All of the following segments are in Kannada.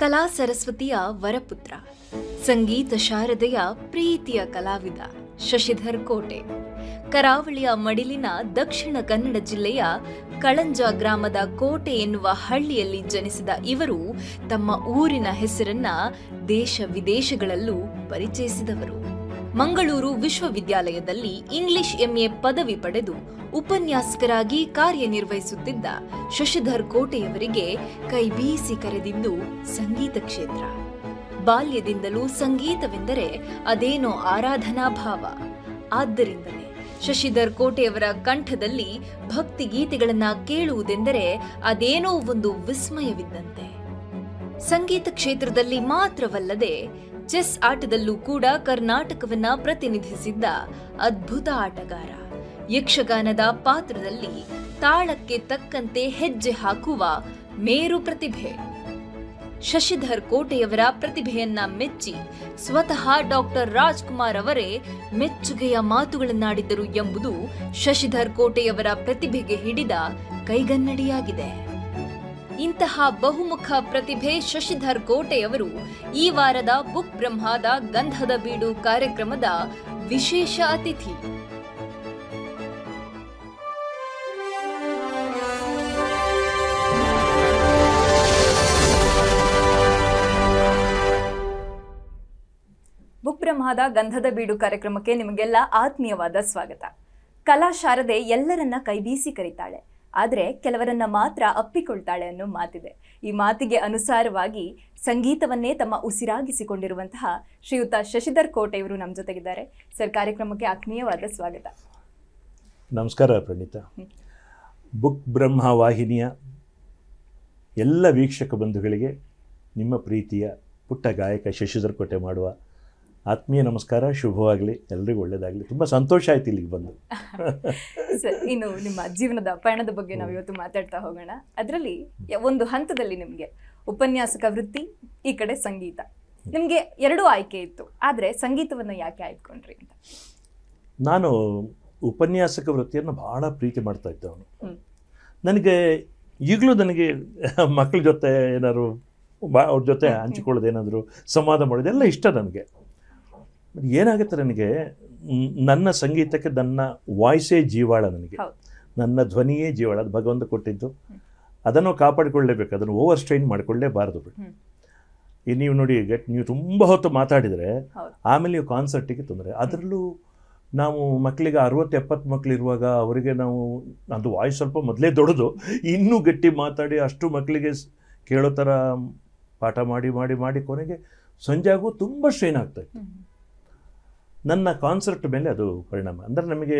ಕಲಾ ಸರಸ್ವತಿಯ ವರಪುತ್ರ ಸಂಗೀತ ಶಾರದೆಯ ಪ್ರೀತಿಯ ಕಲಾವಿದ ಶಶಿಧರ್ ಕೋಟೆ ಕರಾವಳಿಯ ಮಡಿಲಿನ ದಕ್ಷಿಣ ಕನ್ನಡ ಜಿಲ್ಲೆಯ ಕಳಂಜ ಗ್ರಾಮದ ಕೋಟೆ ಎನ್ನುವ ಹಳ್ಳಿಯಲ್ಲಿ ಜನಿಸಿದ ಇವರು ತಮ್ಮ ಊರಿನ ಹೆಸರನ್ನ ದೇಶ ವಿದೇಶಗಳಲ್ಲೂ ಪರಿಚಯಿಸಿದವರು ಮಂಗಳೂರು ವಿಶ್ವವಿದ್ಯಾಲಯದಲ್ಲಿ ಇಂಗ್ಲಿಷ್ ಎಂಎ ಪದವಿ ಪಡೆದು ಉಪನ್ಯಾಸಕರಾಗಿ ಕಾರ್ಯನಿರ್ವಹಿಸುತ್ತಿದ್ದ ಶಶಿಧರ್ ಕೋಟೆಯವರಿಗೆ ಕೈ ಬೀಸಿ ಕರೆದಿದ್ದು ಸಂಗೀತ ಕ್ಷೇತ್ರ ಬಾಲ್ಯದಿಂದಲೂ ಸಂಗೀತವೆಂದರೆ ಅದೇನೋ ಆರಾಧನಾ ಭಾವ ಆದ್ದರಿಂದಲೇ ಶಶಿಧರ್ ಕೋಟೆಯವರ ಕಂಠದಲ್ಲಿ ಭಕ್ತಿ ಗೀತೆಗಳನ್ನ ಕೇಳುವುದೆಂದರೆ ಅದೇನೋ ಒಂದು ವಿಸ್ಮಯವಿದ್ದಂತೆ ಸಂಗೀತ ಕ್ಷೇತ್ರದಲ್ಲಿ ಮಾತ್ರವಲ್ಲದೆ ಚೆಸ್ ಆಟದಲ್ಲೂ ಕೂಡ ಕರ್ನಾಟಕವನ್ನ ಪ್ರತಿನಿಧಿಸಿದ್ದ ಅದ್ಭುತ ಆಟಗಾರ ಯಕ್ಷಗಾನದ ಪಾತ್ರದಲ್ಲಿ ತಾಳಕ್ಕೆ ತಕ್ಕಂತೆ ಹೆಜ್ಜೆ ಹಾಕುವ ಮೇರು ಪ್ರತಿಭೆ ಶಶಿಧರ್ ಕೋಟೆಯವರ ಪ್ರತಿಭೆಯನ್ನ ಮೆಚ್ಚಿ ಸ್ವತಃ ಡಾಕ್ಟರ್ ರಾಜ್ಕುಮಾರ್ ಅವರೇ ಮೆಚ್ಚುಗೆಯ ಮಾತುಗಳನ್ನಾಡಿದ್ದರು ಎಂಬುದು ಶಶಿಧರ್ ಕೋಟೆಯವರ ಪ್ರತಿಭೆಗೆ ಹಿಡಿದ ಕೈಗನ್ನಡಿಯಾಗಿದೆ ಇಂತಹ ಬಹುಮುಖ ಪ್ರತಿಭೆ ಶಶಿಧರ್ ಕೋಟೆಯವರು ಈ ವಾರದ ಬುಕ್ ಬ್ರಹ್ಮದ ಗಂಧದ ಬೀಡು ಕಾರ್ಯಕ್ರಮದ ವಿಶೇಷ ಅತಿಥಿ ಬ್ರಹ್ಮದ ಗಂಧದ ಬೀಡು ಕಾರ್ಯಕ್ರಮಕ್ಕೆ ನಿಮಗೆಲ್ಲ ಆತ್ಮೀಯವಾದ ಸ್ವಾಗತ ಕಲಾ ಶಾರದೆ ಎಲ್ಲರನ್ನ ಕೈಬೀಸಿ ಕರೀತಾಳೆ ಆದರೆ ಕೆಲವರನ್ನ ಮಾತ್ರ ಅಪ್ಪಿಕೊಳ್ತಾಳೆ ಅನ್ನೋ ಮಾತಿದೆ ಈ ಮಾತಿಗೆ ಅನುಸಾರವಾಗಿ ಸಂಗೀತವನ್ನೇ ತಮ್ಮ ಉಸಿರಾಗಿಸಿಕೊಂಡಿರುವಂತಹ ಶ್ರೀಯುತ ಶಶಿಧರ್ ಕೋಟೆ ಇವರು ನಮ್ಮ ಜೊತೆಗಿದ್ದಾರೆ ಸರ್ ಕಾರ್ಯಕ್ರಮಕ್ಕೆ ಆತ್ಮೀಯವಾದ ಸ್ವಾಗತ ನಮಸ್ಕಾರ ಪ್ರಣೀತ ಬುಕ್ ಬ್ರಹ್ಮ ವಾಹಿನಿಯ ಎಲ್ಲ ವೀಕ್ಷಕ ಬಂಧುಗಳಿಗೆ ನಿಮ್ಮ ಪ್ರೀತಿಯ ಪುಟ್ಟ ಗಾಯಕ ಶಶಿಧರ್ ಕೋಟೆ ಮಾಡುವ ಆತ್ಮೀಯ ನಮಸ್ಕಾರ ಶುಭವಾಗಲಿ ಎಲ್ರಿಗೂ ಒಳ್ಳೇದಾಗಲಿ ತುಂಬ ಸಂತೋಷ ಆಯ್ತು ಇಲ್ಲಿಗೆ ಬಂದು ಸರ್ ಇನ್ನು ನಿಮ್ಮ ಜೀವನದ ಪಯಣದ ಬಗ್ಗೆ ನಾವು ಇವತ್ತು ಮಾತಾಡ್ತಾ ಹೋಗೋಣ ಅದರಲ್ಲಿ ಒಂದು ಹಂತದಲ್ಲಿ ನಿಮಗೆ ಉಪನ್ಯಾಸಕ ವೃತ್ತಿ ಈ ಕಡೆ ಸಂಗೀತ ನಿಮಗೆ ಎರಡೂ ಆಯ್ಕೆ ಇತ್ತು ಆದರೆ ಸಂಗೀತವನ್ನು ಯಾಕೆ ಆಯ್ಕೊಂಡ್ರಿ ಅಂತ ನಾನು ಉಪನ್ಯಾಸಕ ವೃತ್ತಿಯನ್ನು ಬಹಳ ಪ್ರೀತಿ ಮಾಡ್ತಾ ಅವನು ನನಗೆ ಈಗಲೂ ನನಗೆ ಮಕ್ಕಳ ಜೊತೆ ಏನಾದ್ರು ಬಾ ಅವ್ರ ಜೊತೆ ಹಂಚಿಕೊಳ್ಳೋದು ಏನಾದರೂ ಸಂವಾದ ಮಾಡೋದು ಎಲ್ಲ ಇಷ್ಟ ನನಗೆ ಏನಾಗುತ್ತೆ ನನಗೆ ನನ್ನ ಸಂಗೀತಕ್ಕೆ ನನ್ನ ವಾಯ್ಸೇ ಜೀವಾಳ ನನಗೆ ನನ್ನ ಧ್ವನಿಯೇ ಜೀವಾಳ ಅದು ಭಗವಂತ ಕೊಟ್ಟಿದ್ದು ಅದನ್ನು ಕಾಪಾಡಿಕೊಳ್ಳೇಬೇಕು ಅದನ್ನು ಓವರ್ ಸ್ಟ್ರೈನ್ ಮಾಡಿಕೊಳ್ಳೇಬಾರ್ದು ಈ ನೀವು ನೋಡಿ ಗಟ್ ನೀವು ತುಂಬ ಹೊತ್ತು ಮಾತಾಡಿದರೆ ಆಮೇಲೆ ನೀವು ಕಾನ್ಸರ್ಟಿಗೆ ತೊಂದರೆ ಅದರಲ್ಲೂ ನಾವು ಮಕ್ಕಳಿಗೆ ಅರವತ್ತು ಎಪ್ಪತ್ತು ಇರುವಾಗ ಅವರಿಗೆ ನಾವು ಅದು ವಾಯ್ಸ್ ಸ್ವಲ್ಪ ಮೊದಲೇ ದೊಡ್ಡದು ಇನ್ನೂ ಗಟ್ಟಿ ಮಾತಾಡಿ ಅಷ್ಟು ಮಕ್ಕಳಿಗೆ ಕೇಳೋ ಥರ ಪಾಠ ಮಾಡಿ ಮಾಡಿ ಮಾಡಿ ಕೊನೆಗೆ ಸಂಜೆ ಆಗೋ ತುಂಬ ಸ್ಟ್ರೈನ್ ಆಗ್ತಾಯಿತ್ತು ನನ್ನ ಕಾನ್ಸರ್ಟ್ ಮೇಲೆ ಅದು ಪರಿಣಾಮ ಅಂದರೆ ನಮಗೆ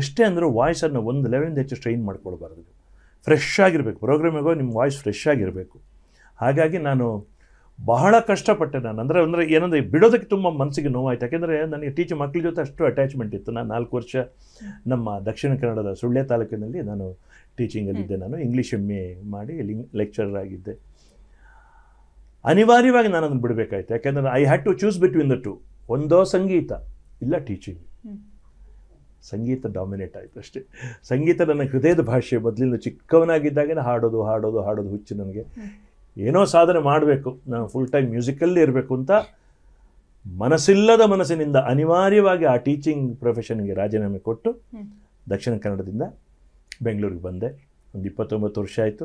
ಎಷ್ಟೇ ಅಂದರೂ ವಾಯ್ಸನ್ನು ಒಂದು ಲೆವೆಲಿಂದ ಹೆಚ್ಚು ಸ್ಟ್ರೈನ್ ಮಾಡ್ಕೊಳ್ಬಾರ್ದು ಫ್ರೆಶ್ ಆಗಿರಬೇಕು ಪ್ರೋಗ್ರಾಮಿಗೋ ನಿಮ್ಮ ವಾಯ್ಸ್ ಫ್ರೆಶ್ ಆಗಿರಬೇಕು ಹಾಗಾಗಿ ನಾನು ಬಹಳ ಕಷ್ಟಪಟ್ಟೆ ನಾನು ಅಂದರೆ ಅಂದರೆ ಏನಂದರೆ ಬಿಡೋದಕ್ಕೆ ತುಂಬ ಮನಸ್ಸಿಗೆ ನೋವಾಯಿತು ಯಾಕೆಂದರೆ ನನಗೆ ಟೀಚರ್ ಮಕ್ಕಳ ಜೊತೆ ಅಷ್ಟು ಅಟ್ಯಾಚ್ಮೆಂಟ್ ಇತ್ತು ನಾನು ನಾಲ್ಕು ವರ್ಷ ನಮ್ಮ ದಕ್ಷಿಣ ಕನ್ನಡದ ಸುಳ್ಯ ತಾಲೂಕಿನಲ್ಲಿ ನಾನು ಟೀಚಿಂಗಲ್ಲಿದ್ದೆ ನಾನು ಇಂಗ್ಲೀಷ್ ಎಮ್ ಎ ಮಾಡಿ ಲೆಕ್ಚರರ್ ಆಗಿದ್ದೆ ಅನಿವಾರ್ಯವಾಗಿ ನಾನು ಅದನ್ನು ಬಿಡಬೇಕಾಯ್ತು ಯಾಕೆಂದರೆ I had to choose between the two ಒಂದೋ ಸಂಗೀತ ಇಲ್ಲ ಟೀಚಿಂಗ್ ಸಂಗೀತ ಡಾಮಿನೇಟ್ ಆಯಿತು ಅಷ್ಟೇ ಸಂಗೀತ ನನ್ನ ಹೃದಯದ ಭಾಷೆ ಬದಲಿಲ್ಲ ಚಿಕ್ಕವನಾಗಿದ್ದಾಗ ಹಾಡೋದು ಹಾಡೋದು ಹಾಡೋದು ಹುಚ್ಚು ನನಗೆ ಏನೋ ಸಾಧನೆ ಮಾಡಬೇಕು ನಾನು ಫುಲ್ ಟೈಮ್ ಮ್ಯೂಸಿಕಲ್ಲೇ ಇರಬೇಕು ಅಂತ ಮನಸ್ಸಿಲ್ಲದ ಮನಸ್ಸಿನಿಂದ ಅನಿವಾರ್ಯವಾಗಿ ಆ ಟೀಚಿಂಗ್ ಪ್ರೊಫೆಷನ್ಗೆ ರಾಜೀನಾಮೆ ಕೊಟ್ಟು ದಕ್ಷಿಣ ಕನ್ನಡದಿಂದ ಬೆಂಗಳೂರಿಗೆ ಬಂದೆ ಒಂದು ಇಪ್ಪತ್ತೊಂಬತ್ತು ವರ್ಷ ಆಯಿತು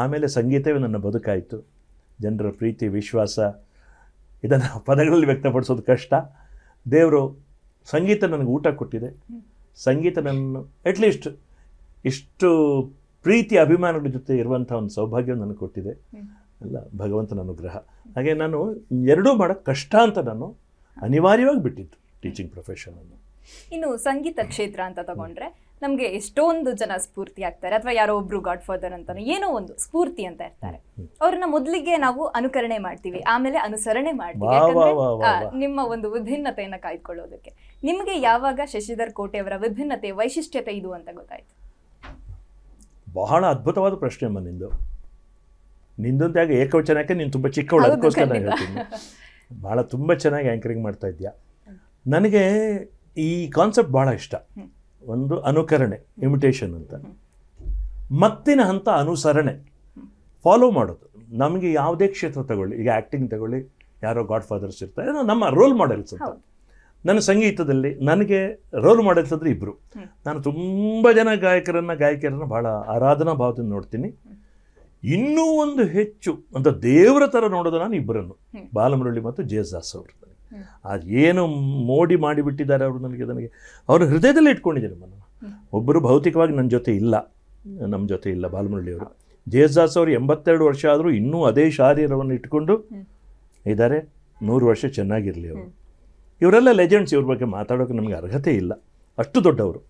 ಆಮೇಲೆ ಸಂಗೀತವೇ ನನ್ನ ಬದುಕಾಯಿತು ಜನರ ಪ್ರೀತಿ ವಿಶ್ವಾಸ ಇದನ್ನು ಪದಗಳಲ್ಲಿ ವ್ಯಕ್ತಪಡಿಸೋದು ಕಷ್ಟ ದೇವರು ಸಂಗೀತ ನನಗೆ ಊಟ ಕೊಟ್ಟಿದೆ ಸಂಗೀತ ನನ್ನ ಅಟ್ಲೀಸ್ಟ್ ಇಷ್ಟು ಪ್ರೀತಿ ಅಭಿಮಾನಗಳ ಜೊತೆ ಇರುವಂಥ ಒಂದು ಸೌಭಾಗ್ಯ ನನಗೆ ಕೊಟ್ಟಿದೆ ಅಲ್ಲ ಭಗವಂತನ ಅನುಗ್ರಹ ಹಾಗೆ ನಾನು ಎರಡೂ ಮಾಡೋಕ್ಕೆ ಕಷ್ಟ ಅಂತ ನಾನು ಅನಿವಾರ್ಯವಾಗಿ ಬಿಟ್ಟಿದ್ದು ಟೀಚಿಂಗ್ ಪ್ರೊಫೆಷನನ್ನು ಇನ್ನು ಸಂಗೀತ ಕ್ಷೇತ್ರ ಅಂತ ತಗೊಂಡ್ರೆ ನಮಗೆ ಎಷ್ಟೊಂದು ಜನ ಸ್ಫೂರ್ತಿ ಆಗ್ತಾರೆ ಅಥವಾ ಯಾರೋ ಒಬ್ರು ಗಾಡ್ ಫಾದರ್ ಅಂತ ಏನೋ ಒಂದು ಸ್ಫೂರ್ತಿ ಅಂತ ಇರ್ತಾರೆ ಅವ್ರನ್ನ ಮೊದಲಿಗೆ ನಾವು ಅನುಕರಣೆ ಮಾಡ್ತೀವಿ ಆಮೇಲೆ ಅನುಸರಣೆ ಮಾಡ್ತೀವಿ ಯಾಕಂದ್ರೆ ನಿಮ್ಮ ಒಂದು ವಿಭಿನ್ನತೆಯನ್ನ ಕಾಯ್ದುಕೊಳ್ಳೋದಕ್ಕೆ ನಿಮಗೆ ಯಾವಾಗ ಶಶಿಧರ್ ಅವರ ವಿಭಿನ್ನತೆ ವೈಶಿಷ್ಟ್ಯತೆ ಇದು ಅಂತ ಗೊತ್ತಾಯ್ತು ಬಹಳ ಅದ್ಭುತವಾದ ಪ್ರಶ್ನೆ ಅಮ್ಮ ನಿಂದು ಆಗ ಏಕವಚನಕ್ಕೆ ನೀನು ತುಂಬ ಚಿಕ್ಕವಳು ಅದಕ್ಕೋಸ್ಕರ ಹೇಳ್ತೀನಿ ಭಾಳ ತುಂಬ ಚೆನ್ನಾಗಿ ಆ್ಯಂಕರಿಂಗ್ ಮಾಡ್ತಾ ಇದೆಯಾ ನನಗೆ ಈ ಕಾನ್ಸೆಪ್ಟ್ ಭಾಳ ಇಷ್ಟ ಒಂದು ಅನುಕರಣೆ ಇಮಿಟೇಷನ್ ಅಂತ ಮತ್ತಿನ ಹಂತ ಅನುಸರಣೆ ಫಾಲೋ ಮಾಡೋದು ನಮಗೆ ಯಾವುದೇ ಕ್ಷೇತ್ರ ತಗೊಳ್ಳಿ ಈಗ ಆ್ಯಕ್ಟಿಂಗ್ ತಗೊಳ್ಳಿ ಯಾರೋ ಗಾಡ್ ಫಾದರ್ಸ್ ಇರ್ತಾರೆ ನಮ್ಮ ರೋಲ್ ಮಾಡೆಲ್ಸ್ ಅಂತ ನನ್ನ ಸಂಗೀತದಲ್ಲಿ ನನಗೆ ರೋಲ್ ಮಾಡೆಲ್ಸ್ ಅಂದರೆ ಇಬ್ಬರು ನಾನು ತುಂಬ ಜನ ಗಾಯಕರನ್ನು ಗಾಯಕಿಯರನ್ನು ಭಾಳ ಆರಾಧನಾ ಭಾವದಿಂದ ನೋಡ್ತೀನಿ ಇನ್ನೂ ಒಂದು ಹೆಚ್ಚು ಅಂತ ದೇವರ ಥರ ನೋಡೋದು ನಾನು ಇಬ್ಬರನ್ನು ಬಾಲಮುರಳಿ ಮತ್ತು ಜೇಸ್ ದಾಸ್ ಅವರು ಅದು ಏನು ಮೋಡಿ ಮಾಡಿಬಿಟ್ಟಿದ್ದಾರೆ ಅವರು ನನಗೆ ನನಗೆ ಅವರು ಹೃದಯದಲ್ಲಿ ಇಟ್ಕೊಂಡಿದ್ದೀನಿ ನಾನು ಒಬ್ಬರು ಭೌತಿಕವಾಗಿ ನನ್ನ ಜೊತೆ ಇಲ್ಲ ನಮ್ಮ ಜೊತೆ ಇಲ್ಲ ಬಾಲಮುರಳಿಯವರು ಜೆ ಎಸ್ ಅವರು ಎಂಬತ್ತೆರಡು ವರ್ಷ ಆದರೂ ಇನ್ನೂ ಅದೇ ಶಾರೀರವನ್ನು ಇಟ್ಕೊಂಡು ಇದ್ದಾರೆ ನೂರು ವರ್ಷ ಚೆನ್ನಾಗಿರಲಿ ಅವರು ಇವರೆಲ್ಲ ಲೆಜೆಂಡ್ಸ್ ಇವ್ರ ಬಗ್ಗೆ ಮಾತಾಡೋಕೆ ನಮಗೆ ಅರ್ಹತೆ ಇಲ್ಲ ಅಷ್ಟು ದೊಡ್ಡವರು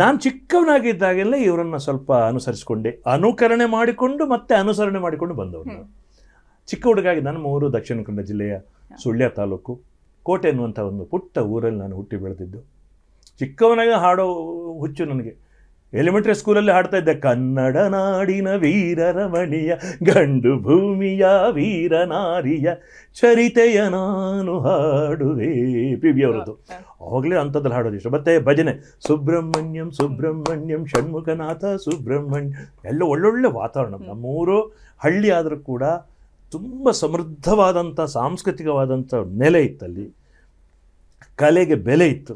ನಾನು ಚಿಕ್ಕವನಾಗಿದ್ದಾಗೆಲ್ಲ ಇವರನ್ನು ಸ್ವಲ್ಪ ಅನುಸರಿಸಿಕೊಂಡೆ ಅನುಕರಣೆ ಮಾಡಿಕೊಂಡು ಮತ್ತೆ ಅನುಸರಣೆ ಮಾಡಿಕೊಂಡು ಬಂದವರು ಚಿಕ್ಕ ಹುಡುಗಾಗಿ ನನ್ನ ಮೂರು ದಕ್ಷಿಣ ಕನ್ನಡ ಜಿಲ್ಲೆಯ ಸುಳ್ಯ ತಾಲೂಕು ಕೋಟೆ ಅನ್ನುವಂಥ ಒಂದು ಪುಟ್ಟ ಊರಲ್ಲಿ ನಾನು ಹುಟ್ಟಿ ಬೆಳೆದಿದ್ದು ಚಿಕ್ಕವನಾಗ ಹಾಡೋ ಹುಚ್ಚು ನನಗೆ ಎಲಿಮೆಂಟ್ರಿ ಸ್ಕೂಲಲ್ಲಿ ಹಾಡ್ತಾ ಇದ್ದೆ ಕನ್ನಡ ನಾಡಿನ ವೀರರಮಣಿಯ ಗಂಡು ಭೂಮಿಯ ವೀರನಾರಿಯ ಚರಿತೆಯ ನಾನು ಹಾಡುವೆ ಪಿ ಬಿ ಅವರದ್ದು ಆವಾಗಲೇ ಅಂಥದ್ರಲ್ಲಿ ಹಾಡೋದು ಇಷ್ಟ ಮತ್ತೆ ಭಜನೆ ಸುಬ್ರಹ್ಮಣ್ಯಂ ಸುಬ್ರಹ್ಮಣ್ಯಂ ಷಣ್ಮುಖನಾಥ ಸುಬ್ರಹ್ಮಣ್ಯ ಎಲ್ಲ ಒಳ್ಳೊಳ್ಳೆ ವಾತಾವರಣ ನಮ್ಮೂರು ಹಳ್ಳಿ ಆದರೂ ಕೂಡ ತುಂಬ ಸಮೃದ್ಧವಾದಂಥ ಸಾಂಸ್ಕೃತಿಕವಾದಂಥ ನೆಲೆ ಇತ್ತಲ್ಲಿ ಕಲೆಗೆ ಬೆಲೆ ಇತ್ತು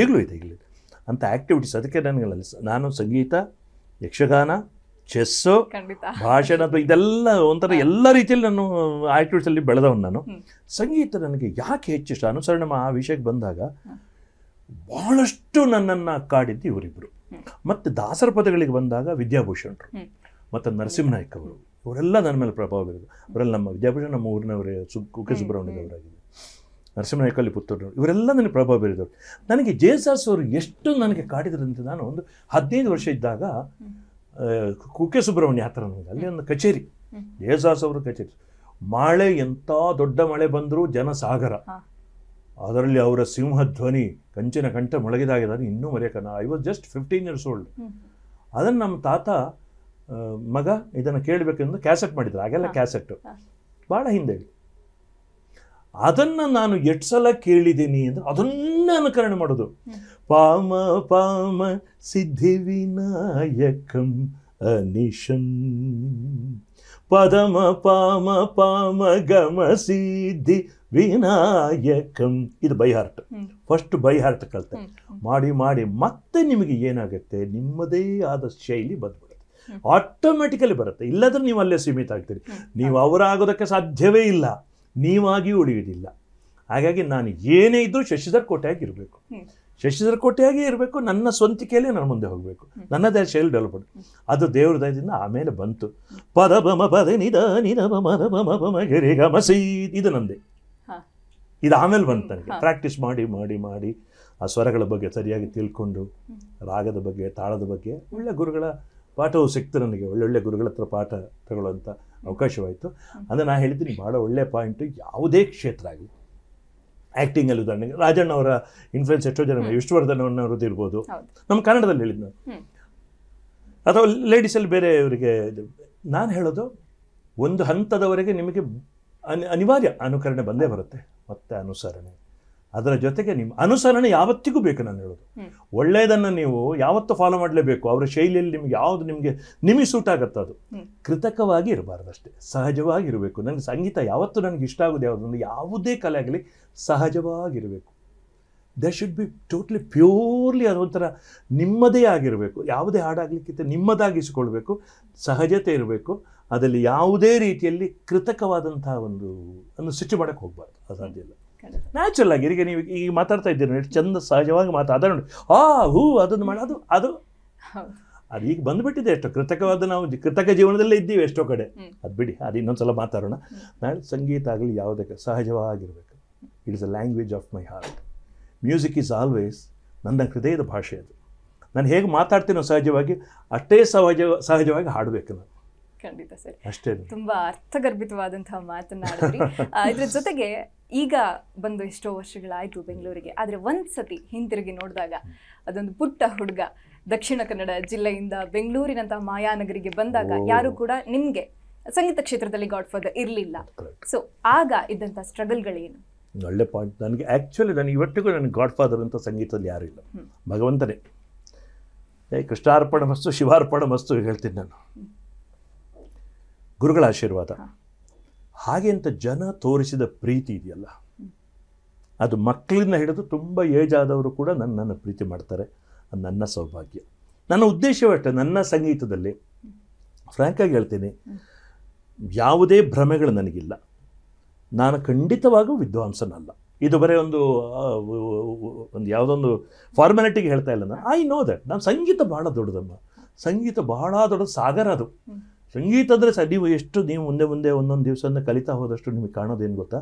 ಈಗಲೂ ಇದೆ ಈಗಲೂ ಅಂಥ ಆ್ಯಕ್ಟಿವಿಟೀಸ್ ಅದಕ್ಕೆ ನನಗೆ ನಾನು ಸಂಗೀತ ಯಕ್ಷಗಾನ ಚೆಸ್ಸು ಭಾಷಣ ಇದೆಲ್ಲ ಒಂಥರ ಎಲ್ಲ ರೀತಿಯಲ್ಲಿ ನಾನು ಆ್ಯಕ್ಟಿವಿಟೀಸಲ್ಲಿ ಬೆಳೆದವನು ನಾನು ಸಂಗೀತ ನನಗೆ ಯಾಕೆ ಹೆಚ್ಚಿಷ್ಟ ಅನುಸರಣೆ ಆ ವಿಷಯಕ್ಕೆ ಬಂದಾಗ ಭಾಳಷ್ಟು ನನ್ನನ್ನು ಕಾಡಿದ್ದು ಇವರಿಬ್ಬರು ಮತ್ತು ದಾಸರ ಪದಗಳಿಗೆ ಬಂದಾಗ ವಿದ್ಯಾಭೂಷಣರು ಮತ್ತು ನರಸಿಂಹನಾಯ್ಕ ಅವರು ಅವರೆಲ್ಲ ನನ್ನ ಮೇಲೆ ಪ್ರಭಾವ ಬೀರಿದ್ರು ಅವರೆಲ್ಲ ನಮ್ಮ ವಿದ್ಯಾಪೀಠ ನಮ್ಮ ಊರಿನವರೇ ಸು ಕುಕ್ಕೆ ಸುಬ್ರಹ್ಮಣ್ಯದವರಾಗಿದ್ದರು ನರಸಿಂಹನಾಯಕಲ್ಲಿ ಪುತ್ತೂರು ಇವರೆಲ್ಲ ನನಗೆ ಪ್ರಭಾವ ಬೀರಿದವರು ನನಗೆ ಜೆ ಎಸ್ ಆರ್ ಅವರು ಎಷ್ಟು ನನಗೆ ಕಾಡಿದ್ರಂತೆ ನಾನು ಒಂದು ಹದಿನೈದು ವರ್ಷ ಇದ್ದಾಗ ಕುಕ್ಕೆ ಸುಬ್ರಹ್ಮಣ್ಯ ಹತ್ರ ನನಗೆ ಅಲ್ಲಿ ಒಂದು ಕಚೇರಿ ಜೆ ಎಸ್ ಆರ್ ಅವರ ಕಚೇರಿ ಮಳೆ ಎಂಥ ದೊಡ್ಡ ಮಳೆ ಬಂದರೂ ಜನಸಾಗರ ಅದರಲ್ಲಿ ಅವರ ಸಿಂಹ ಧ್ವನಿ ಕಂಚಿನ ಕಂಠ ಮೊಳಗಿದಾಗಿದ್ದಾನೆ ಇನ್ನೂ ಮರೆಯಕ್ಕ I was just fifteen years old ಅದನ್ನು ನಮ್ಮ ತಾತ ಮಗ ಇದನ್ನು ಕೇಳಬೇಕೆಂದು ಕ್ಯಾಸೆಟ್ ಮಾಡಿದ್ರು ಹಾಗೆಲ್ಲ ಕ್ಯಾಸೆಟ್ಟು ಭಾಳ ಹಿಂದೆ ಅದನ್ನು ನಾನು ಎಷ್ಟು ಸಲ ಕೇಳಿದ್ದೀನಿ ಅಂದರೆ ಅದನ್ನ ಅನುಕರಣೆ ಮಾಡೋದು ಪಾಮ ಪಾಮ ಸಿದ್ಧಿ ವಿನಾಯಕಂ ಅನಿಶಂ ಪದಮ ಪಾಮ ಪಾಮ ಗಮ ಸಿದ್ಧಿ ವಿನಾಯಕಂ ಇದು by heart first by heart ಕಲಿತೆ ಮಾಡಿ ಮಾಡಿ ಮತ್ತೆ ನಿಮಗೆ ಏನಾಗುತ್ತೆ ನಿಮ್ಮದೇ ಆದ ಶೈಲಿ ಬದಲು ಆಟೋಮೆಟಿಕಲಿ ಬರುತ್ತೆ ಇಲ್ಲದ್ರೆ ನೀವು ಅಲ್ಲೇ ಸೀಮಿತ ಆಗ್ತೀರಿ ನೀವು ಅವರಾಗೋದಕ್ಕೆ ಸಾಧ್ಯವೇ ಇಲ್ಲ ನೀವಾಗಿ ಉಳಿಯುವುದಿಲ್ಲ ಹಾಗಾಗಿ ನಾನು ಏನೇ ಇದ್ದರೂ ಶಶಿಧರ್ ಇರಬೇಕು ಶಶಿಧರ್ ಕೋಟೆಯಾಗಿ ಇರಬೇಕು ನನ್ನ ಸ್ವಂತಿಕೆಯಲ್ಲೇ ನಾನು ಮುಂದೆ ಹೋಗಬೇಕು ನನ್ನ ಶೈಲಿ ಡೆವಲಪ್ಮೆಂಟ್ ಅದು ದೇವ್ರ ದಯದಿಂದ ಆಮೇಲೆ ಬಂತು ಪದಬಮ ಪದ ನಿದ ನಿನಬ ಗಿರಿ ಗಮ ಇದು ನಂದೆ ಇದು ಆಮೇಲೆ ಬಂತು ನನಗೆ ಪ್ರಾಕ್ಟೀಸ್ ಮಾಡಿ ಮಾಡಿ ಮಾಡಿ ಆ ಸ್ವರಗಳ ಬಗ್ಗೆ ಸರಿಯಾಗಿ ತಿಳ್ಕೊಂಡು ರಾಗದ ಬಗ್ಗೆ ತಾಳದ ಬಗ್ಗೆ ಒಳ್ಳೆ ಗುರುಗಳ ಪಾಠವು ಸಿಕ್ತು ನನಗೆ ಒಳ್ಳೊಳ್ಳೆ ಗುರುಗಳ ಹತ್ರ ಪಾಠ ತಗೊಳ್ಳೋಂಥ ಅವಕಾಶವಾಯಿತು ಅಂದರೆ ನಾನು ಹೇಳಿದ್ದೀನಿ ಭಾಳ ಒಳ್ಳೆ ಪಾಯಿಂಟು ಯಾವುದೇ ಕ್ಷೇತ್ರ ಆಗಲಿ ಆ್ಯಕ್ಟಿಂಗಲ್ಲಿ ಉದಾಹರಣೆಗೆ ರಾಜಣ್ಣ ಅವರ ಇನ್ಫ್ಲುಯೆನ್ಸ್ ಎಷ್ಟೋ ಜನ ವಿಷ್ಣುವರ್ಧನ್ ಅವ್ರದ್ದು ಇರ್ಬೋದು ನಮ್ಮ ಕನ್ನಡದಲ್ಲಿ ಹೇಳಿದ್ದು ನಾನು ಅಥವಾ ಲೇಡೀಸಲ್ಲಿ ಬೇರೆ ಇವರಿಗೆ ನಾನು ಹೇಳೋದು ಒಂದು ಹಂತದವರೆಗೆ ನಿಮಗೆ ಅನಿವಾರ್ಯ ಅನುಕರಣೆ ಬಂದೇ ಬರುತ್ತೆ ಮತ್ತೆ ಅನುಸರಣೆ ಅದರ ಜೊತೆಗೆ ನಿಮ್ಮ ಅನುಸರಣೆ ಯಾವತ್ತಿಗೂ ಬೇಕು ನಾನು ಹೇಳೋದು ಒಳ್ಳೆಯದನ್ನು ನೀವು ಯಾವತ್ತು ಫಾಲೋ ಮಾಡಲೇಬೇಕು ಅವರ ಶೈಲಿಯಲ್ಲಿ ನಿಮ್ಗೆ ಯಾವುದು ನಿಮಗೆ ನಿಮಗೆ ಸೂಟ್ ಆಗುತ್ತೆ ಅದು ಕೃತಕವಾಗಿ ಇರಬಾರ್ದು ಅಷ್ಟೇ ಸಹಜವಾಗಿರಬೇಕು ನನಗೆ ಸಂಗೀತ ಯಾವತ್ತೂ ನನಗೆ ಇಷ್ಟ ಆಗೋದು ಯಾವುದು ಯಾವುದೇ ಕಲೆ ಆಗಲಿ ಸಹಜವಾಗಿರಬೇಕು they should be totally purely ಒಂಥರ ನಿಮ್ಮದೇ ಆಗಿರಬೇಕು ಯಾವುದೇ ಹಾಡಾಗಲಿಕ್ಕಿಂತ ನಿಮ್ಮದಾಗಿಸಿಕೊಳ್ಬೇಕು ಸಹಜತೆ ಇರಬೇಕು ಅದರಲ್ಲಿ ಯಾವುದೇ ರೀತಿಯಲ್ಲಿ ಕೃತಕವಾದಂತಹ ಒಂದು ಅನ್ನು ಸ್ವಿಚ್ ಮಾಡೋಕ್ಕೆ ಹೋಗಬಾರ್ದು ಅಸಾಧ್ಯ ಇಲ್ಲ ನ್ಯಾಚುರಲ್ ಆಗಿ ಈಗ ನೀವು ಈಗ ಮಾತಾಡ್ತಾ ಇದ್ದೀರಿ ನೋಡಿ ಚಂದ ಸಹಜವಾಗಿ ಮಾತಾಡ ನೋಡಿ ಆ ಹೂ ಅದನ್ನು ಮಾಡಿ ಅದು ಅದು ಅದು ಈಗ ಬಂದುಬಿಟ್ಟಿದೆ ಎಷ್ಟೋ ಕೃತಕವಾದ ನಾವು ಕೃತಕ ಜೀವನದಲ್ಲೇ ಇದ್ದೀವಿ ಎಷ್ಟೋ ಕಡೆ ಅದು ಬಿಡಿ ಅದು ಇನ್ನೊಂದ್ಸಲ ಸಲ ಮಾತಾಡೋಣ ನಾಳೆ ಸಂಗೀತ ಆಗಲಿ ಯಾವುದಕ್ಕೆ ಸಹಜವಾಗಿರಬೇಕು it is a language of my heart music is always ನನ್ನ ಹೃದಯದ ಭಾಷೆ ಅದು ನಾನು ಹೇಗೆ ಮಾತಾಡ್ತೀನೋ ಸಹಜವಾಗಿ ಅಷ್ಟೇ ಸಹಜ ಸಹಜವಾಗಿ ಹಾಡಬೇಕು ನಾನು ಖಂಡಿತ ಸರ್ ಅಷ್ಟೇ ತುಂಬಾ ಅರ್ಥಗರ್ಭಿತವಾದಂತಹ ಮಾತನ್ನ ಇದ್ರ ಜೊತೆಗೆ ಈಗ ಬಂದು ಎಷ್ಟೋ ವರ್ಷಗಳಾಯಿತು ಬೆಂಗಳೂರಿಗೆ ಆದರೆ ಒಂದು ಸತಿ ಹಿಂತಿರುಗಿ ನೋಡಿದಾಗ ಅದೊಂದು ಪುಟ್ಟ ಹುಡುಗ ದಕ್ಷಿಣ ಕನ್ನಡ ಜಿಲ್ಲೆಯಿಂದ ಬೆಂಗಳೂರಿನಂತಹ ಮಾಯಾನಗರಿಗೆ ಬಂದಾಗ ಯಾರು ಕೂಡ ನಿಮಗೆ ಸಂಗೀತ ಕ್ಷೇತ್ರದಲ್ಲಿ ಗಾಡ್ ಫಾದರ್ ಇರಲಿಲ್ಲ ಸೊ ಆಗ ಇದ್ದಂಥ ಸ್ಟ್ರಗಲ್ಗಳೇನು ಒಳ್ಳೆ ಪಾಯಿಂಟ್ ನನಗೆ ಆ್ಯಕ್ಚುಲಿ ನನಗೆ ಇವತ್ತಿಗೂ ನನಗೆ ಗಾಡ್ ಫಾದರ್ ಅಂತ ಸಂಗೀತದಲ್ಲಿ ಯಾರೂ ಇಲ್ಲ ಭಗವಂತನೇ ಕೃಷ್ಣಾರ್ಪಣ ಮಸ್ತು ಶಿವಾರ್ಪಣ ಮಸ್ತು ಹೇಳ್ತೀನಿ ನಾನು ಗುರುಗಳ ಆಶೀರ್ವಾದ ಹಾಗೆ ಅಂತ ಜನ ತೋರಿಸಿದ ಪ್ರೀತಿ ಇದೆಯಲ್ಲ ಅದು ಮಕ್ಕಳಿಂದ ಹಿಡಿದು ತುಂಬ ಏಜ್ ಆದವರು ಕೂಡ ನನ್ನನ್ನು ಪ್ರೀತಿ ಮಾಡ್ತಾರೆ ಅದು ನನ್ನ ಸೌಭಾಗ್ಯ ನನ್ನ ಉದ್ದೇಶವಷ್ಟೆ ನನ್ನ ಸಂಗೀತದಲ್ಲಿ ಫ್ರ್ಯಾಂಕಾಗಿ ಹೇಳ್ತೀನಿ ಯಾವುದೇ ಭ್ರಮೆಗಳು ನನಗಿಲ್ಲ ನಾನು ಖಂಡಿತವಾಗೂ ವಿದ್ವಾಂಸನಲ್ಲ ಇದು ಬರೀ ಒಂದು ಒಂದು ಯಾವುದೊಂದು ಫಾರ್ಮ್ಯಾಲಿಟಿಗೆ ಹೇಳ್ತಾ ಇಲ್ಲ ನಾನು ಐ ನೋ ದಟ್ ನಾನು ಸಂಗೀತ ಭಾಳ ದೊಡ್ಡದಮ್ಮ ಸಂಗೀತ ಬಹಳ ದೊಡ್ಡ ಸಾಗರ ಅದು ಸಂಗೀತ ಅಂದರೆ ಸರ್ ನೀವು ಎಷ್ಟು ನೀವು ಮುಂದೆ ಮುಂದೆ ಒಂದೊಂದು ದಿವಸನ ಕಲಿತಾ ಹೋದಷ್ಟು ನಿಮಗೆ ಕಾಣೋದೇನು ಗೊತ್ತಾ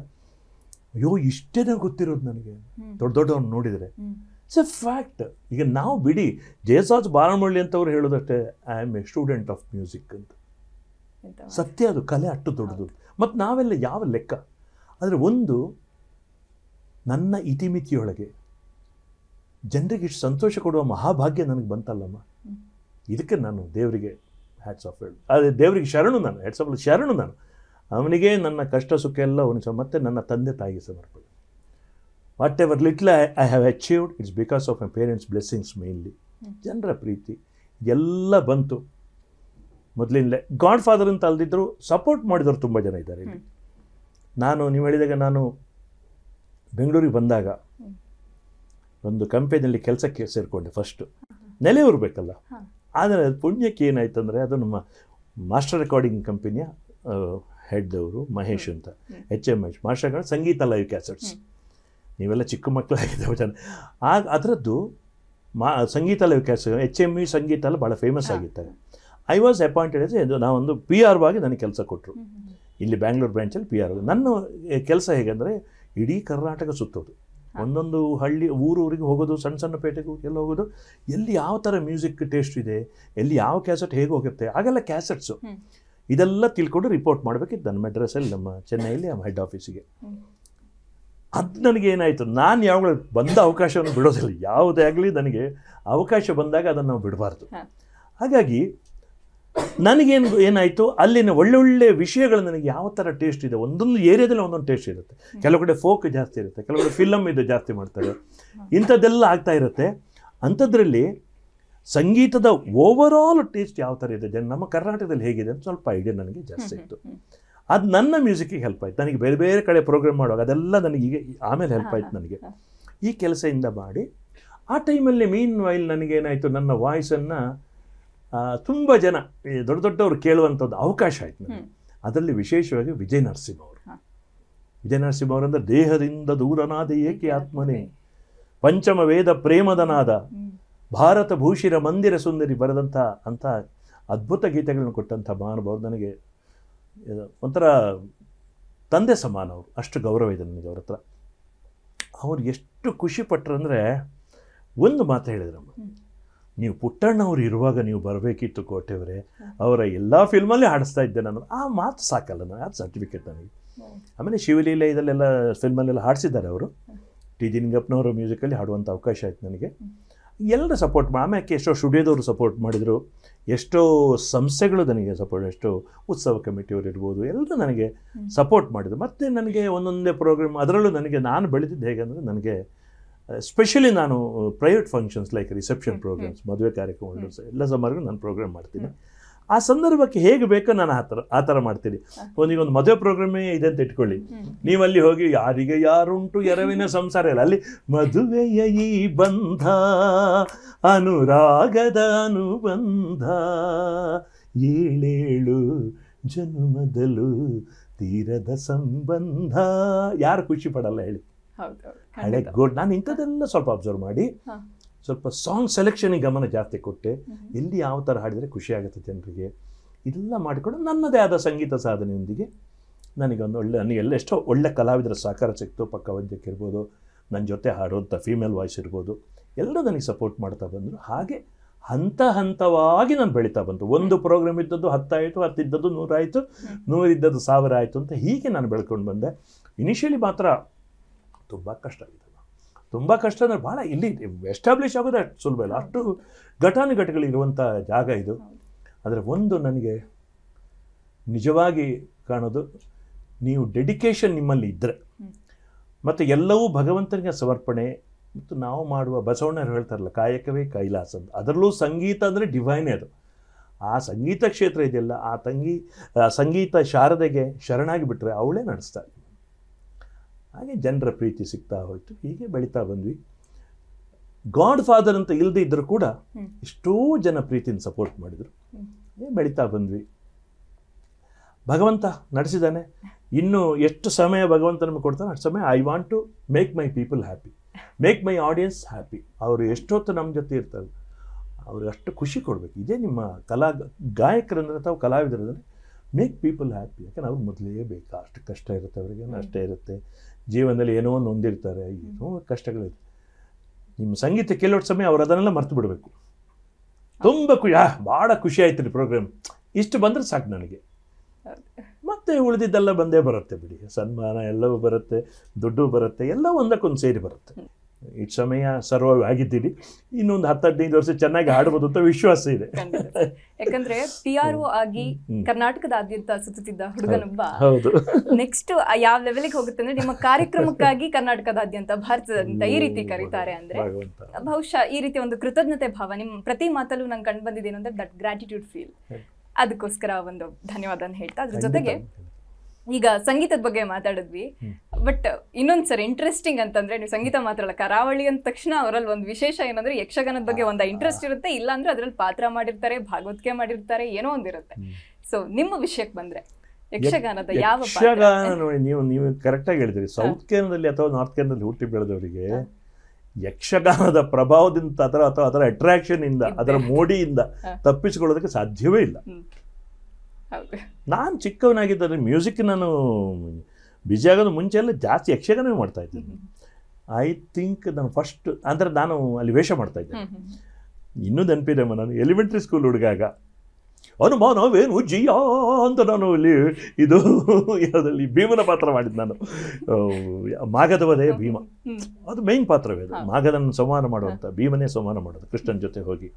ಅಯ್ಯೋ ಇಷ್ಟೇನೋ ಗೊತ್ತಿರೋದು ನನಗೆ ದೊಡ್ಡ ದೊಡ್ಡವ್ರು ನೋಡಿದರೆ ಇಟ್ಸ್ ಎ ಫ್ಯಾಕ್ಟ್ ಈಗ ನಾವು ಬಿಡಿ ಜಯಸಾಜ್ ಬಾರಮಳ್ಳಿ ಅಂತವ್ರು ಹೇಳೋದಷ್ಟೇ I am a student of music ಅಂತ ಸತ್ಯ ಅದು ಕಲೆ ಅಷ್ಟು ದೊಡ್ಡದು ಮತ್ತು ನಾವೆಲ್ಲ ಯಾವ ಲೆಕ್ಕ ಆದರೆ ಒಂದು ನನ್ನ ಇತಿಮಿತಿಯೊಳಗೆ ಜನರಿಗೆ ಇಷ್ಟು ಸಂತೋಷ ಕೊಡುವ ಮಹಾಭಾಗ್ಯ ನನಗೆ ಬಂತಲ್ಲಮ್ಮ ಇದಕ್ಕೆ ನಾನು ದೇವರಿಗೆ ಹ್ಯಾಟ್ಸ್ ಆಫ್ ಇಟ್ ಅದು ದೇವರಿಗೆ ಶರಣು ನಾನು ಹ್ಯಾಟ್ಸ್ ಆಫ್ ಶರಣು ನಾನು ಅವನಿಗೆ ನನ್ನ ಕಷ್ಟ ಸುಖ ಎಲ್ಲ ಅವನಿಗೆ ಮತ್ತೆ ನನ್ನ ತಂದೆ ತಾಯಿಗೆ ಸಮರ್ಪಣೆ whatever little I I have achieved it's because of my parents blessings mainly ಜನರ ಪ್ರೀತಿ ಎಲ್ಲ ಬಂತು ಮೊದಲಿಂದಲೇ ಗಾಡ್ ಫಾದರ್ ಅಂತ ಅಲ್ದಿದ್ದರು ಸಪೋರ್ಟ್ ಮಾಡಿದವರು ತುಂಬ ಜನ ಇದ್ದಾರೆ ಇಲ್ಲಿ ನಾನು ನೀವು ಹೇಳಿದಾಗ ನಾನು ಬೆಂಗಳೂರಿಗೆ ಬಂದಾಗ ಒಂದು ಕಂಪೆನಿಯಲ್ಲಿ ಕೆಲಸಕ್ಕೆ ಸೇರಿಕೊಂಡೆ ಫಸ್ಟು ನೆಲೆ ಇರಬೇಕಲ್ಲ ಆದರೆ ಅದು ಪುಣ್ಯಕ್ಕೆ ಏನಾಯ್ತು ಅಂದರೆ ಅದು ನಮ್ಮ ಮಾಸ್ಟರ್ ರೆಕಾರ್ಡಿಂಗ್ ಕಂಪನಿಯ ಹೆಡ್ ಮಹೇಶ್ ಅಂತ H M H master record Sangeetha live cassettes ನೀವೆಲ್ಲ ಚಿಕ್ಕ ಮಕ್ಕಳಾಗಿದ್ದಾವೆ ಜನ ಆಗ ಅದರದ್ದು ಮಾ Sangeetha live cassette H M U Sangeetha ಎಲ್ಲ ಭಾಳ ಫೇಮಸ್ ಆಗಿರ್ತಾರೆ ಐ ವಾಸ್ ಅಪಾಯಿಂಟೆಡ್ ಎಸ್ ಇದು ನಾವೊಂದು ಪಿ ಆರ್ ಆಗಿ ನನಗೆ ಕೆಲಸ ಕೊಟ್ಟರು ಇಲ್ಲಿ ಬ್ಯಾಂಗ್ಳೂರ್ ಬ್ರ್ಯಾಂಚಲ್ಲಿ ಪಿ ಆರ್ ನನ್ನ ಕೆಲಸ ಹೇಗೆಂದರೆ ಇಡೀ ಕರ್ನಾಟಕ ಸುತ್ತೋದು ಒಂದೊಂದು ಹಳ್ಳಿ ಊರೂರಿಗೆ ಹೋಗೋದು ಸಣ್ಣ ಸಣ್ಣ ಪೇಟೆಗೆ ಎಲ್ಲ ಹೋಗೋದು ಎಲ್ಲಿ ಯಾವ ಥರ ಮ್ಯೂಸಿಕ್ ಟೇಸ್ಟ್ ಇದೆ ಎಲ್ಲಿ ಯಾವ ಕ್ಯಾಸೆಟ್ ಹೇಗೆ ಹೋಗುತ್ತೆ ಆಗೆಲ್ಲ ಕ್ಯಾಸೆಟ್ಸು ಇದೆಲ್ಲ ತಿಳ್ಕೊಂಡು ರಿಪೋರ್ಟ್ ಮಾಡಬೇಕಿತ್ತು ನನ್ನ ಮೆಡ್ರಸಲ್ಲಿ ನಮ್ಮ ಚೆನ್ನೈಲಿ ನಮ್ಮ ಹೆಡ್ ಆಫೀಸಿಗೆ ಅದು ನನಗೆ ಏನಾಯಿತು ನಾನು ಯಾವಾಗ ಬಂದ ಅವಕಾಶವನ್ನು ಬಿಡೋದಿಲ್ಲ ಯಾವುದೇ ಆಗಲಿ ನನಗೆ ಅವಕಾಶ ಬಂದಾಗ ಅದನ್ನು ನಾವು ಬಿಡಬಾರ್ದು ಹಾಗಾಗಿ ನನಗೇನು ಏನಾಯಿತು ಅಲ್ಲಿನ ಒಳ್ಳೊಳ್ಳೆ ವಿಷಯಗಳು ನನಗೆ ಯಾವ ಥರ ಟೇಸ್ಟ್ ಇದೆ ಒಂದೊಂದು ಏರಿಯಾದಲ್ಲಿ ಒಂದೊಂದು ಟೇಸ್ಟ್ ಇರುತ್ತೆ ಕೆಲವು ಕಡೆ ಫೋಕ್ ಜಾಸ್ತಿ ಇರುತ್ತೆ ಕೆಲವು ಕಡೆ ಫಿಲಮ್ ಇದು ಜಾಸ್ತಿ ಮಾಡ್ತಾರೆ ಇಂಥದ್ದೆಲ್ಲ ಆಗ್ತಾ ಇರುತ್ತೆ ಅಂಥದ್ರಲ್ಲಿ ಸಂಗೀತದ ಓವರಾಲ್ ಟೇಸ್ಟ್ ಯಾವ ಥರ ಇದೆ ನಮ್ಮ ಕರ್ನಾಟಕದಲ್ಲಿ ಹೇಗಿದೆ ಅಂತ ಸ್ವಲ್ಪ ಐಡಿಯಾ ನನಗೆ ಜಾಸ್ತಿ ಇತ್ತು ಅದು ನನ್ನ ಮ್ಯೂಸಿಕ್ಕಿಗೆ ಹೆಲ್ಪ್ ಆಯ್ತು ನನಗೆ ಬೇರೆ ಬೇರೆ ಕಡೆ ಪ್ರೋಗ್ರಾಮ್ ಮಾಡುವಾಗ ಅದೆಲ್ಲ ನನಗೆ ಈಗ ಆಮೇಲೆ ಹೆಲ್ಪ್ ಆಯಿತು ನನಗೆ ಈ ಕೆಲಸದಿಂದ ಮಾಡಿ ಆ ಟೈಮಲ್ಲಿ ಮೀನ್ ವೈಲ್ ನನಗೇನಾಯಿತು ನನ್ನ ವಾಯ್ಸನ್ನು ತುಂಬ ಜನ ದೊಡ್ಡ ದೊಡ್ಡವರು ಕೇಳುವಂಥದ್ದು ಅವಕಾಶ ಆಯ್ತು ನನಗೆ ಅದರಲ್ಲಿ ವಿಶೇಷವಾಗಿ ವಿಜಯ ನರಸಿಂಹ ಅವರು ವಿಜಯ ನರಸಿಂಹ ಅವರಂದ್ರೆ ದೇಹದಿಂದ ದೂರನಾದ ಏಕೆ ಆತ್ಮನೇ ಪಂಚಮ ವೇದ ಪ್ರೇಮದನಾದ ಭಾರತ ಭೂಷಿರ ಮಂದಿರ ಸುಂದರಿ ಬರೆದಂಥ ಅಂಥ ಅದ್ಭುತ ಗೀತೆಗಳನ್ನು ಕೊಟ್ಟಂಥ ಮಹಾನುಭಾವರು ನನಗೆ ಒಂಥರ ತಂದೆ ಸಮಾನ ಅವರು ಅಷ್ಟು ಗೌರವ ಇದೆ ನನಗೆ ಅವ್ರ ಹತ್ರ ಅವ್ರು ಎಷ್ಟು ಖುಷಿ ಪಟ್ಟರು ಅಂದರೆ ಒಂದು ಮಾತು ಹೇಳಿದ್ರಮ್ಮ ನೀವು ಪುಟ್ಟಣ್ಣವ್ರು ಇರುವಾಗ ನೀವು ಬರಬೇಕಿತ್ತು ಕೋಟೆಯವರೇ ಅವರ ಎಲ್ಲ ಫಿಲ್ಮಲ್ಲಿ ಹಾಡಿಸ್ತಾ ಇದ್ದೆ ನಾನು ಆ ಮಾತು ಸಾಕಲ್ಲ ನಾನು ಅದು ಸರ್ಟಿಫಿಕೇಟ್ ನನಗೆ ಆಮೇಲೆ ಶಿವಲೀಲ ಇದಲ್ಲೆಲ್ಲ ಫಿಲ್ಮಲ್ಲೆಲ್ಲ ಹಾಡಿಸಿದ್ದಾರೆ ಅವರು ಟಿ ಜಿನಿಂಗಪ್ಪನವರ ಮ್ಯೂಸಿಕಲ್ಲಿ ಹಾಡುವಂಥ ಅವಕಾಶ ಆಯಿತು ನನಗೆ ಎಲ್ಲರೂ ಸಪೋರ್ಟ್ ಮಾಡಿ ಆಮೇಲೆ ಎಷ್ಟೋ ಸ್ಟುಡಿಯೋದವರು ಸಪೋರ್ಟ್ ಮಾಡಿದರು ಎಷ್ಟೋ ಸಂಸ್ಥೆಗಳು ನನಗೆ ಸಪೋರ್ಟ್ ಎಷ್ಟೋ ಉತ್ಸವ ಕಮಿಟಿಯವರು ಇರ್ಬೋದು ಎಲ್ಲರೂ ನನಗೆ ಸಪೋರ್ಟ್ ಮಾಡಿದರು ಮತ್ತು ನನಗೆ ಒಂದೊಂದೇ ಪ್ರೋಗ್ರಾಮ್ ಅದರಲ್ಲೂ ನನಗೆ ನಾನು ಬೆಳೆದಿದ್ದು ಹೇಗೆ ಅಂದರೆ ನನಗೆ ಸ್ಪೆಷಲಿ ನಾನು private functions like reception programs ಮದುವೆ ಕಾರ್ಯಕ್ರಮಗಳು ಎಲ್ಲ ಸಮಾರಂಭ ನಾನು ಪ್ರೋಗ್ರಾಮ್ ಮಾಡ್ತೀನಿ ಆ ಸಂದರ್ಭಕ್ಕೆ ಹೇಗೆ ಬೇಕೋ ನಾನು ಆ ಥರ ಆ ಥರ ಮಾಡ್ತೀನಿ ಒಂದು ಮದುವೆ ಪ್ರೋಗ್ರಾಮೇ ಇದೆ ಅಂತ ಇಟ್ಕೊಳ್ಳಿ ನೀವು ಅಲ್ಲಿ ಹೋಗಿ ಯಾರಿಗೆ ಯಾರುಂಟು ಎರವಿನ ಸಂಸಾರ ಇಲ್ಲ ಅಲ್ಲಿ ಮದುವೆಯ ಈ ಬಂಧ ಅನುರಾಗದ ಅನುಬಂಧ ಏಳೇಳು ಜನ್ಮದಲು ತೀರದ ಸಂಬಂಧ ಯಾರು ಖುಷಿ ಪಡಲ್ಲ ಹೇಳಿ ಹಳೆ ಗೋಲ್ಡ್ ನಾನು ಇಂಥದ್ದೆಲ್ಲ ಸ್ವಲ್ಪ ಅಬ್ಸರ್ವ್ ಮಾಡಿ ಸ್ವಲ್ಪ ಸಾಂಗ್ ಸೆಲೆಕ್ಷನಿಗೆ ಗಮನ ಜಾಸ್ತಿ ಕೊಟ್ಟೆ ಎಲ್ಲಿ ಯಾವ ಥರ ಹಾಡಿದರೆ ಖುಷಿ ಆಗುತ್ತೆ ಜನರಿಗೆ ಇದೆಲ್ಲ ಮಾಡಿಕೊಂಡು ನನ್ನದೇ ಆದ ಸಂಗೀತ ಸಾಧನೆಯೊಂದಿಗೆ ನನಗೊಂದು ಒಳ್ಳೆ ನನಗೆ ಎಲ್ಲ ಎಷ್ಟೋ ಒಳ್ಳೆ ಕಲಾವಿದರ ಸಹಕಾರ ಸಿಕ್ತು ಪಕ್ಕ ವೈದ್ಯಕ್ಕೆ ಇರ್ಬೋದು ನನ್ನ ಜೊತೆ ಹಾಡುವಂಥ ಫೀಮೇಲ್ ವಾಯ್ಸ್ ಇರ್ಬೋದು ಎಲ್ಲ ನನಗೆ ಸಪೋರ್ಟ್ ಮಾಡ್ತಾ ಬಂದರು ಹಾಗೆ ಹಂತ ಹಂತವಾಗಿ ನಾನು ಬೆಳೀತಾ ಬಂತು ಒಂದು ಪ್ರೋಗ್ರಾಮ್ ಇದ್ದದ್ದು ಹತ್ತಾಯಿತು ಹತ್ತಿದ್ದದ್ದು ನೂರಾಯಿತು ನೂರಿದ್ದದ್ದು ಸಾವಿರ ಆಯಿತು ಅಂತ ಹೀಗೆ ನಾನು ಬೆಳ್ಕೊಂಡು ಬಂದೆ ಇನಿಷಿಯಲಿ ಮಾತ್ರ ತುಂಬ ಕಷ್ಟ ಆಗಿದೆ ತುಂಬ ಕಷ್ಟ ಅಂದರೆ ಭಾಳ ಇಲ್ಲಿ ಎಸ್ಟಾಬ್ಲಿಷ್ ಆಗೋದೇ ಅಷ್ಟು ಸುಲಭ ಇಲ್ಲ ಅಷ್ಟು ಘಟಾನುಘಟಗಳಿರುವಂಥ ಜಾಗ ಇದು ಆದರೆ ಒಂದು ನನಗೆ ನಿಜವಾಗಿ ಕಾಣೋದು ನೀವು ಡೆಡಿಕೇಶನ್ ನಿಮ್ಮಲ್ಲಿ ಇದ್ದರೆ ಮತ್ತು ಎಲ್ಲವೂ ಭಗವಂತನಿಗೆ ಸಮರ್ಪಣೆ ಮತ್ತು ನಾವು ಮಾಡುವ ಬಸವಣ್ಣರು ಹೇಳ್ತಾರಲ್ಲ ಕಾಯಕವೇ ಕೈಲಾಸ ಅಂತ ಅದರಲ್ಲೂ ಸಂಗೀತ ಅಂದರೆ ಡಿವೈನೇ ಅದು ಆ ಸಂಗೀತ ಕ್ಷೇತ್ರ ಇದೆಯಲ್ಲ ಆ ತಂಗಿ ಸಂಗೀತ ಶಾರದೆಗೆ ಶರಣಾಗಿ ಬಿಟ್ಟರೆ ಅವಳೇ ನಡೆಸ್ತಾಳೆ ಹಾಗೆ ಜನರ ಪ್ರೀತಿ ಸಿಗ್ತಾ ಹೋಯಿತು ಹೀಗೆ ಬೆಳೀತಾ ಬಂದ್ವಿ ಗಾಡ್ ಫಾದರ್ ಅಂತ ಇಲ್ಲದೆ ಇದ್ದರೂ ಕೂಡ ಎಷ್ಟೋ ಜನ ಪ್ರೀತಿನ ಸಪೋರ್ಟ್ ಮಾಡಿದರು ಬೆಳೀತಾ ಬಂದ್ವಿ ಭಗವಂತ ನಡೆಸಿದ್ದಾನೆ ಇನ್ನು ಎಷ್ಟು ಸಮಯ ಭಗವಂತ ನಮಗೆ ಕೊಡ್ತಾನೆ ಅಷ್ಟು ಸಮಯ I want to make my people happy make my audience happy ಅವರು ಎಷ್ಟೊತ್ತು ನಮ್ಮ ಜೊತೆ ಇರ್ತಾರೆ ಅವ್ರಿಗೆ ಅಷ್ಟು ಖುಷಿ ಕೊಡಬೇಕು ಇದೇ ನಿಮ್ಮ ಕಲಾ ಗಾಯಕರಂದರೆ ಅಥವಾ ಕಲಾವಿದರಂದರೆ ಮೇಕ್ ಪೀಪಲ್ ಹ್ಯಾಪಿ ಯಾಕಂದ್ರೆ ಅವ್ರು ಮೊದಲೇ ಬೇಕಾ ಅಷ್ಟು ಕಷ್ಟ ಇರುತ್ತೆ ಅವರಿಗೆ ಅಷ್ಟೇ ಇರುತ್ತೆ ಜೀವನದಲ್ಲಿ ಏನೋ ಒಂದು ಹೊಂದಿರ್ತಾರೆ ಏನೋ ಕಷ್ಟಗಳಿದೆ ನಿಮ್ಮ ಸಂಗೀತ ಕೇಳೋಟ್ ಸಮಯ ಅವ್ರು ಅದನ್ನೆಲ್ಲ ಮರ್ತು ಬಿಡಬೇಕು ತುಂಬ ಖುಷಿ ಆ ಭಾಳ ಖುಷಿ ಆಯ್ತು ರೀ ಪ್ರೋಗ್ರಾಮ್ ಇಷ್ಟು ಬಂದರೆ ಸಾಕು ನನಗೆ ಮತ್ತೆ ಉಳಿದಿದ್ದೆಲ್ಲ ಬಂದೇ ಬರುತ್ತೆ ಬಿಡಿ ಸನ್ಮಾನ ಎಲ್ಲವೂ ಬರುತ್ತೆ ದುಡ್ಡು ಬರುತ್ತೆ ಎಲ್ಲ ಒಂದಕ್ಕೊಂದು ಸೇರಿ ಬರುತ್ತೆ ಈ ಸಮಯ ಸರ್ವೈವ್ ಆಗಿದ್ದೀರಿ ಇನ್ನೊಂದು ಹತ್ತು ಹದಿನೈದು ವರ್ಷ ಚೆನ್ನಾಗಿ ಆಡಬಹುದು ಅಂತ ವಿಶ್ವಾಸ ಇದೆ ಯಾಕಂದ್ರೆ ಪಿ ಆರ್ ಓ ಆಗಿ ಕರ್ನಾಟಕದಾದ್ಯಂತ ಸುತ್ತಿದ್ದ ಹುಡುಗನೊಬ್ಬ ಹೌದು ನೆಕ್ಸ್ಟ್ ಯಾವ ಲೆವೆಲ್ಗೆ ಹೋಗುತ್ತೆ ಅಂದ್ರೆ ನಿಮ್ಮ ಕಾರ್ಯಕ್ರಮಕ್ಕಾಗಿ ಕರ್ನಾಟಕದಾದ್ಯಂತ ಭಾರತದಂತ ಈ ರೀತಿ ಕರೀತಾರೆ ಅಂದ್ರೆ ಬಹುಶಃ ಈ ರೀತಿ ಒಂದು ಕೃತಜ್ಞತೆ ಭಾವ ನಿಮ್ ಪ್ರತಿ ಮಾತಲ್ಲೂ ನಂಗೆ ಕಂಡು ಬಂದಿದ್ದೇನೆ ಅಂದ್ರೆ ದಟ್ ಗ್ರಾಟಿಟ್ಯೂಡ್ ಫೀಲ್ ಅದಕ್ಕೋಸ್ಕರ ಒಂದು ಧನ್ಯವಾದ ಹೇಳ್ತಾ ಅದ್ರ ಜೊತೆಗೆ ಈಗ ಸಂಗೀತದ ಬಗ್ಗೆ ಮಾತಾಡಿದ್ವಿ ಬಟ್ ಇನ್ನೊಂದು ಸರಿ ಇಂಟ್ರೆಸ್ಟಿಂಗ್ ಅಂತಂದ್ರೆ ನೀವು ಸಂಗೀತ ಮಾತ್ರ ಅಲ್ಲ ಕರಾವಳಿ ಅಂದ ತಕ್ಷಣ ಅವರಲ್ಲಿ ಒಂದು ವಿಶೇಷ ಏನಂದ್ರೆ ಯಕ್ಷಗಾನದ ಬಗ್ಗೆ ಒಂದು ಇಂಟ್ರೆಸ್ಟ್ ಇರುತ್ತೆ ಇಲ್ಲ ಅಂದ್ರೆ ಅದ್ರಲ್ಲಿ ಪಾತ್ರ ಮಾಡಿರ್ತಾರೆ ಭಾಗವತ್ಕೆ ಮಾಡಿರ್ತಾರೆ ಏನೋ ಒಂದಿರುತ್ತೆ ಸೊ ನಿಮ್ಮ ವಿಷಯಕ್ಕೆ ಬಂದ್ರೆ ಯಕ್ಷಗಾನದ ಯಾವ ಯಕ್ಷಗಾನ ನೋಡಿ ನೀವು ನೀವು ಆಗಿ ಹೇಳಿದ್ರಿ ಸೌತ್ ಕೇಂದ್ರದಲ್ಲಿ ಅಥವಾ ನಾರ್ತ್ ಕೇಂದ್ರದಲ್ಲಿ ಹುಟ್ಟಿ ಬೆಳೆದವರಿಗೆ ಯಕ್ಷಗಾನದ ಪ್ರಭಾವದಿಂದ ಅಥವಾ ಅಥವಾ ಅದರ ಅಟ್ರಾಕ್ಷನ್ ಇಂದ ಅದರ ಮೋಡಿಯಿಂದ ತಪ್ಪಿಸಿಕೊಳ್ಳೋದಕ್ಕೆ ಸಾಧ್ಯವೇ ಇಲ್ಲ ನಾನು ಚಿಕ್ಕವನಾಗಿದ್ದರೆ ಮ್ಯೂಸಿಕ್ ನಾನು ಬಿಜಿ ಆಗೋದು ಮುಂಚೆ ಎಲ್ಲ ಜಾಸ್ತಿ ಯಕ್ಷಗಾನವೇ ಐ ಥಿಂಕ್ ನಾನು ಫಸ್ಟ್ ಅಂದರೆ ನಾನು ಅಲ್ಲಿ ವೇಷ ಮಾಡ್ತಾ ಇದ್ದೆ ಇನ್ನೂ ನೆನಪಿದೆ ನಾನು ಎಲಿಮೆಂಟ್ರಿ ಸ್ಕೂಲ್ ಹುಡುಗಾಗ ಅನುಮಾನವೇನು ಜಿಯಾ ಅಂತ ನಾನು ಇಲ್ಲಿ ಇದು ಯಾವುದಲ್ಲಿ ಭೀಮನ ಪಾತ್ರ ಮಾಡಿದ್ದು ನಾನು ಮಾಗದವರೇ ಭೀಮ ಅದು ಮೇನ್ ಪಾತ್ರವೇ ಅದು ಮಾಗದನ್ನು ಸಂವಹನ ಮಾಡುವಂಥ ಭೀಮನೇ ಸಂವಹನ ಮಾಡೋದು ಕೃಷ್ಣನ ಜೊತೆ ಹೋಗಿ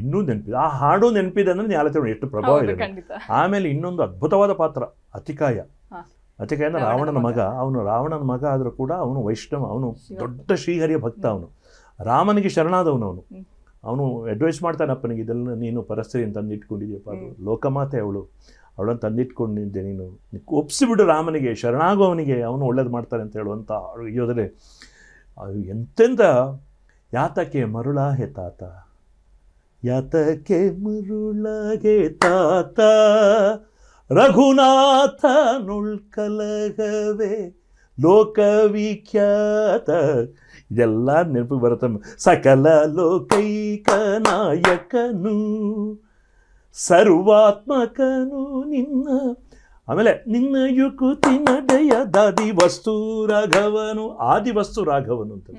ಇನ್ನೂ ನೆನಪಿದೆ ಆ ಹಾಡು ನೆನಪಿದೆ ಅಂದರೆ ಯಾಲತಿ ಎಷ್ಟು ಪ್ರಭಾವ ಇದೆ ಆಮೇಲೆ ಇನ್ನೊಂದು ಅದ್ಭುತವಾದ ಪಾತ್ರ ಅತಿಕಾಯ ಅತಿಕಾಯನ ರಾವಣನ ಮಗ ಅವನು ರಾವಣನ ಮಗ ಆದರೂ ಕೂಡ ಅವನು ವೈಷ್ಣವ ಅವನು ದೊಡ್ಡ ಶ್ರೀಹರಿಯ ಭಕ್ತ ಅವನು ರಾಮನಿಗೆ ಶರಣಾದವನು ಅವನು ಅವನು ಅಡ್ವೈಸ್ ಮಾಡ್ತಾನೆ ಅಪ್ಪನಿಗೆ ಇದೆಲ್ಲ ನೀನು ಪರಸ್ತ್ರೀಯನ್ನು ತಂದಿಟ್ಕೊಂಡಿದ್ದೀಯಪ್ಪ ಅದು ಲೋಕಮಾತೆ ಅವಳು ಅವಳನ್ನು ತಂದಿಟ್ಕೊಂಡಿದ್ದೆ ನೀನು ಒಪ್ಸಿಬಿಡು ರಾಮನಿಗೆ ಶರಣಾಗೋ ಅವನಿಗೆ ಅವನು ಒಳ್ಳೇದು ಮಾಡ್ತಾರೆ ಅಂತ ಹೇಳುವಂಥ ಅಯ್ಯೋದರೆ ಎಂತೆಂಥ ಯಾತಕ್ಕೆ ಮರುಳಾ ಹೆತಾತ ಯಾತಕ್ಕೆ ಮರುಳಗೆ ತಾತ ರಘುನಾಥ ನುಳ್ಕಲಗವೇ ಲೋಕವಿಖ್ಯಾತ ಇದೆಲ್ಲ ನೆನಪು ಬರುತ್ತೆ ಸಕಲ ಲೋಕೈಕ ನಾಯಕನು ಸರ್ವಾತ್ಮಕನು ನಿನ್ನ ಆಮೇಲೆ ನಿನ್ನ ಯುಕುತಿ ನಡೆಯ ವಸ್ತು ರಾಘವನು ಆದಿ ವಸ್ತು ರಾಘವನು ಅಂತ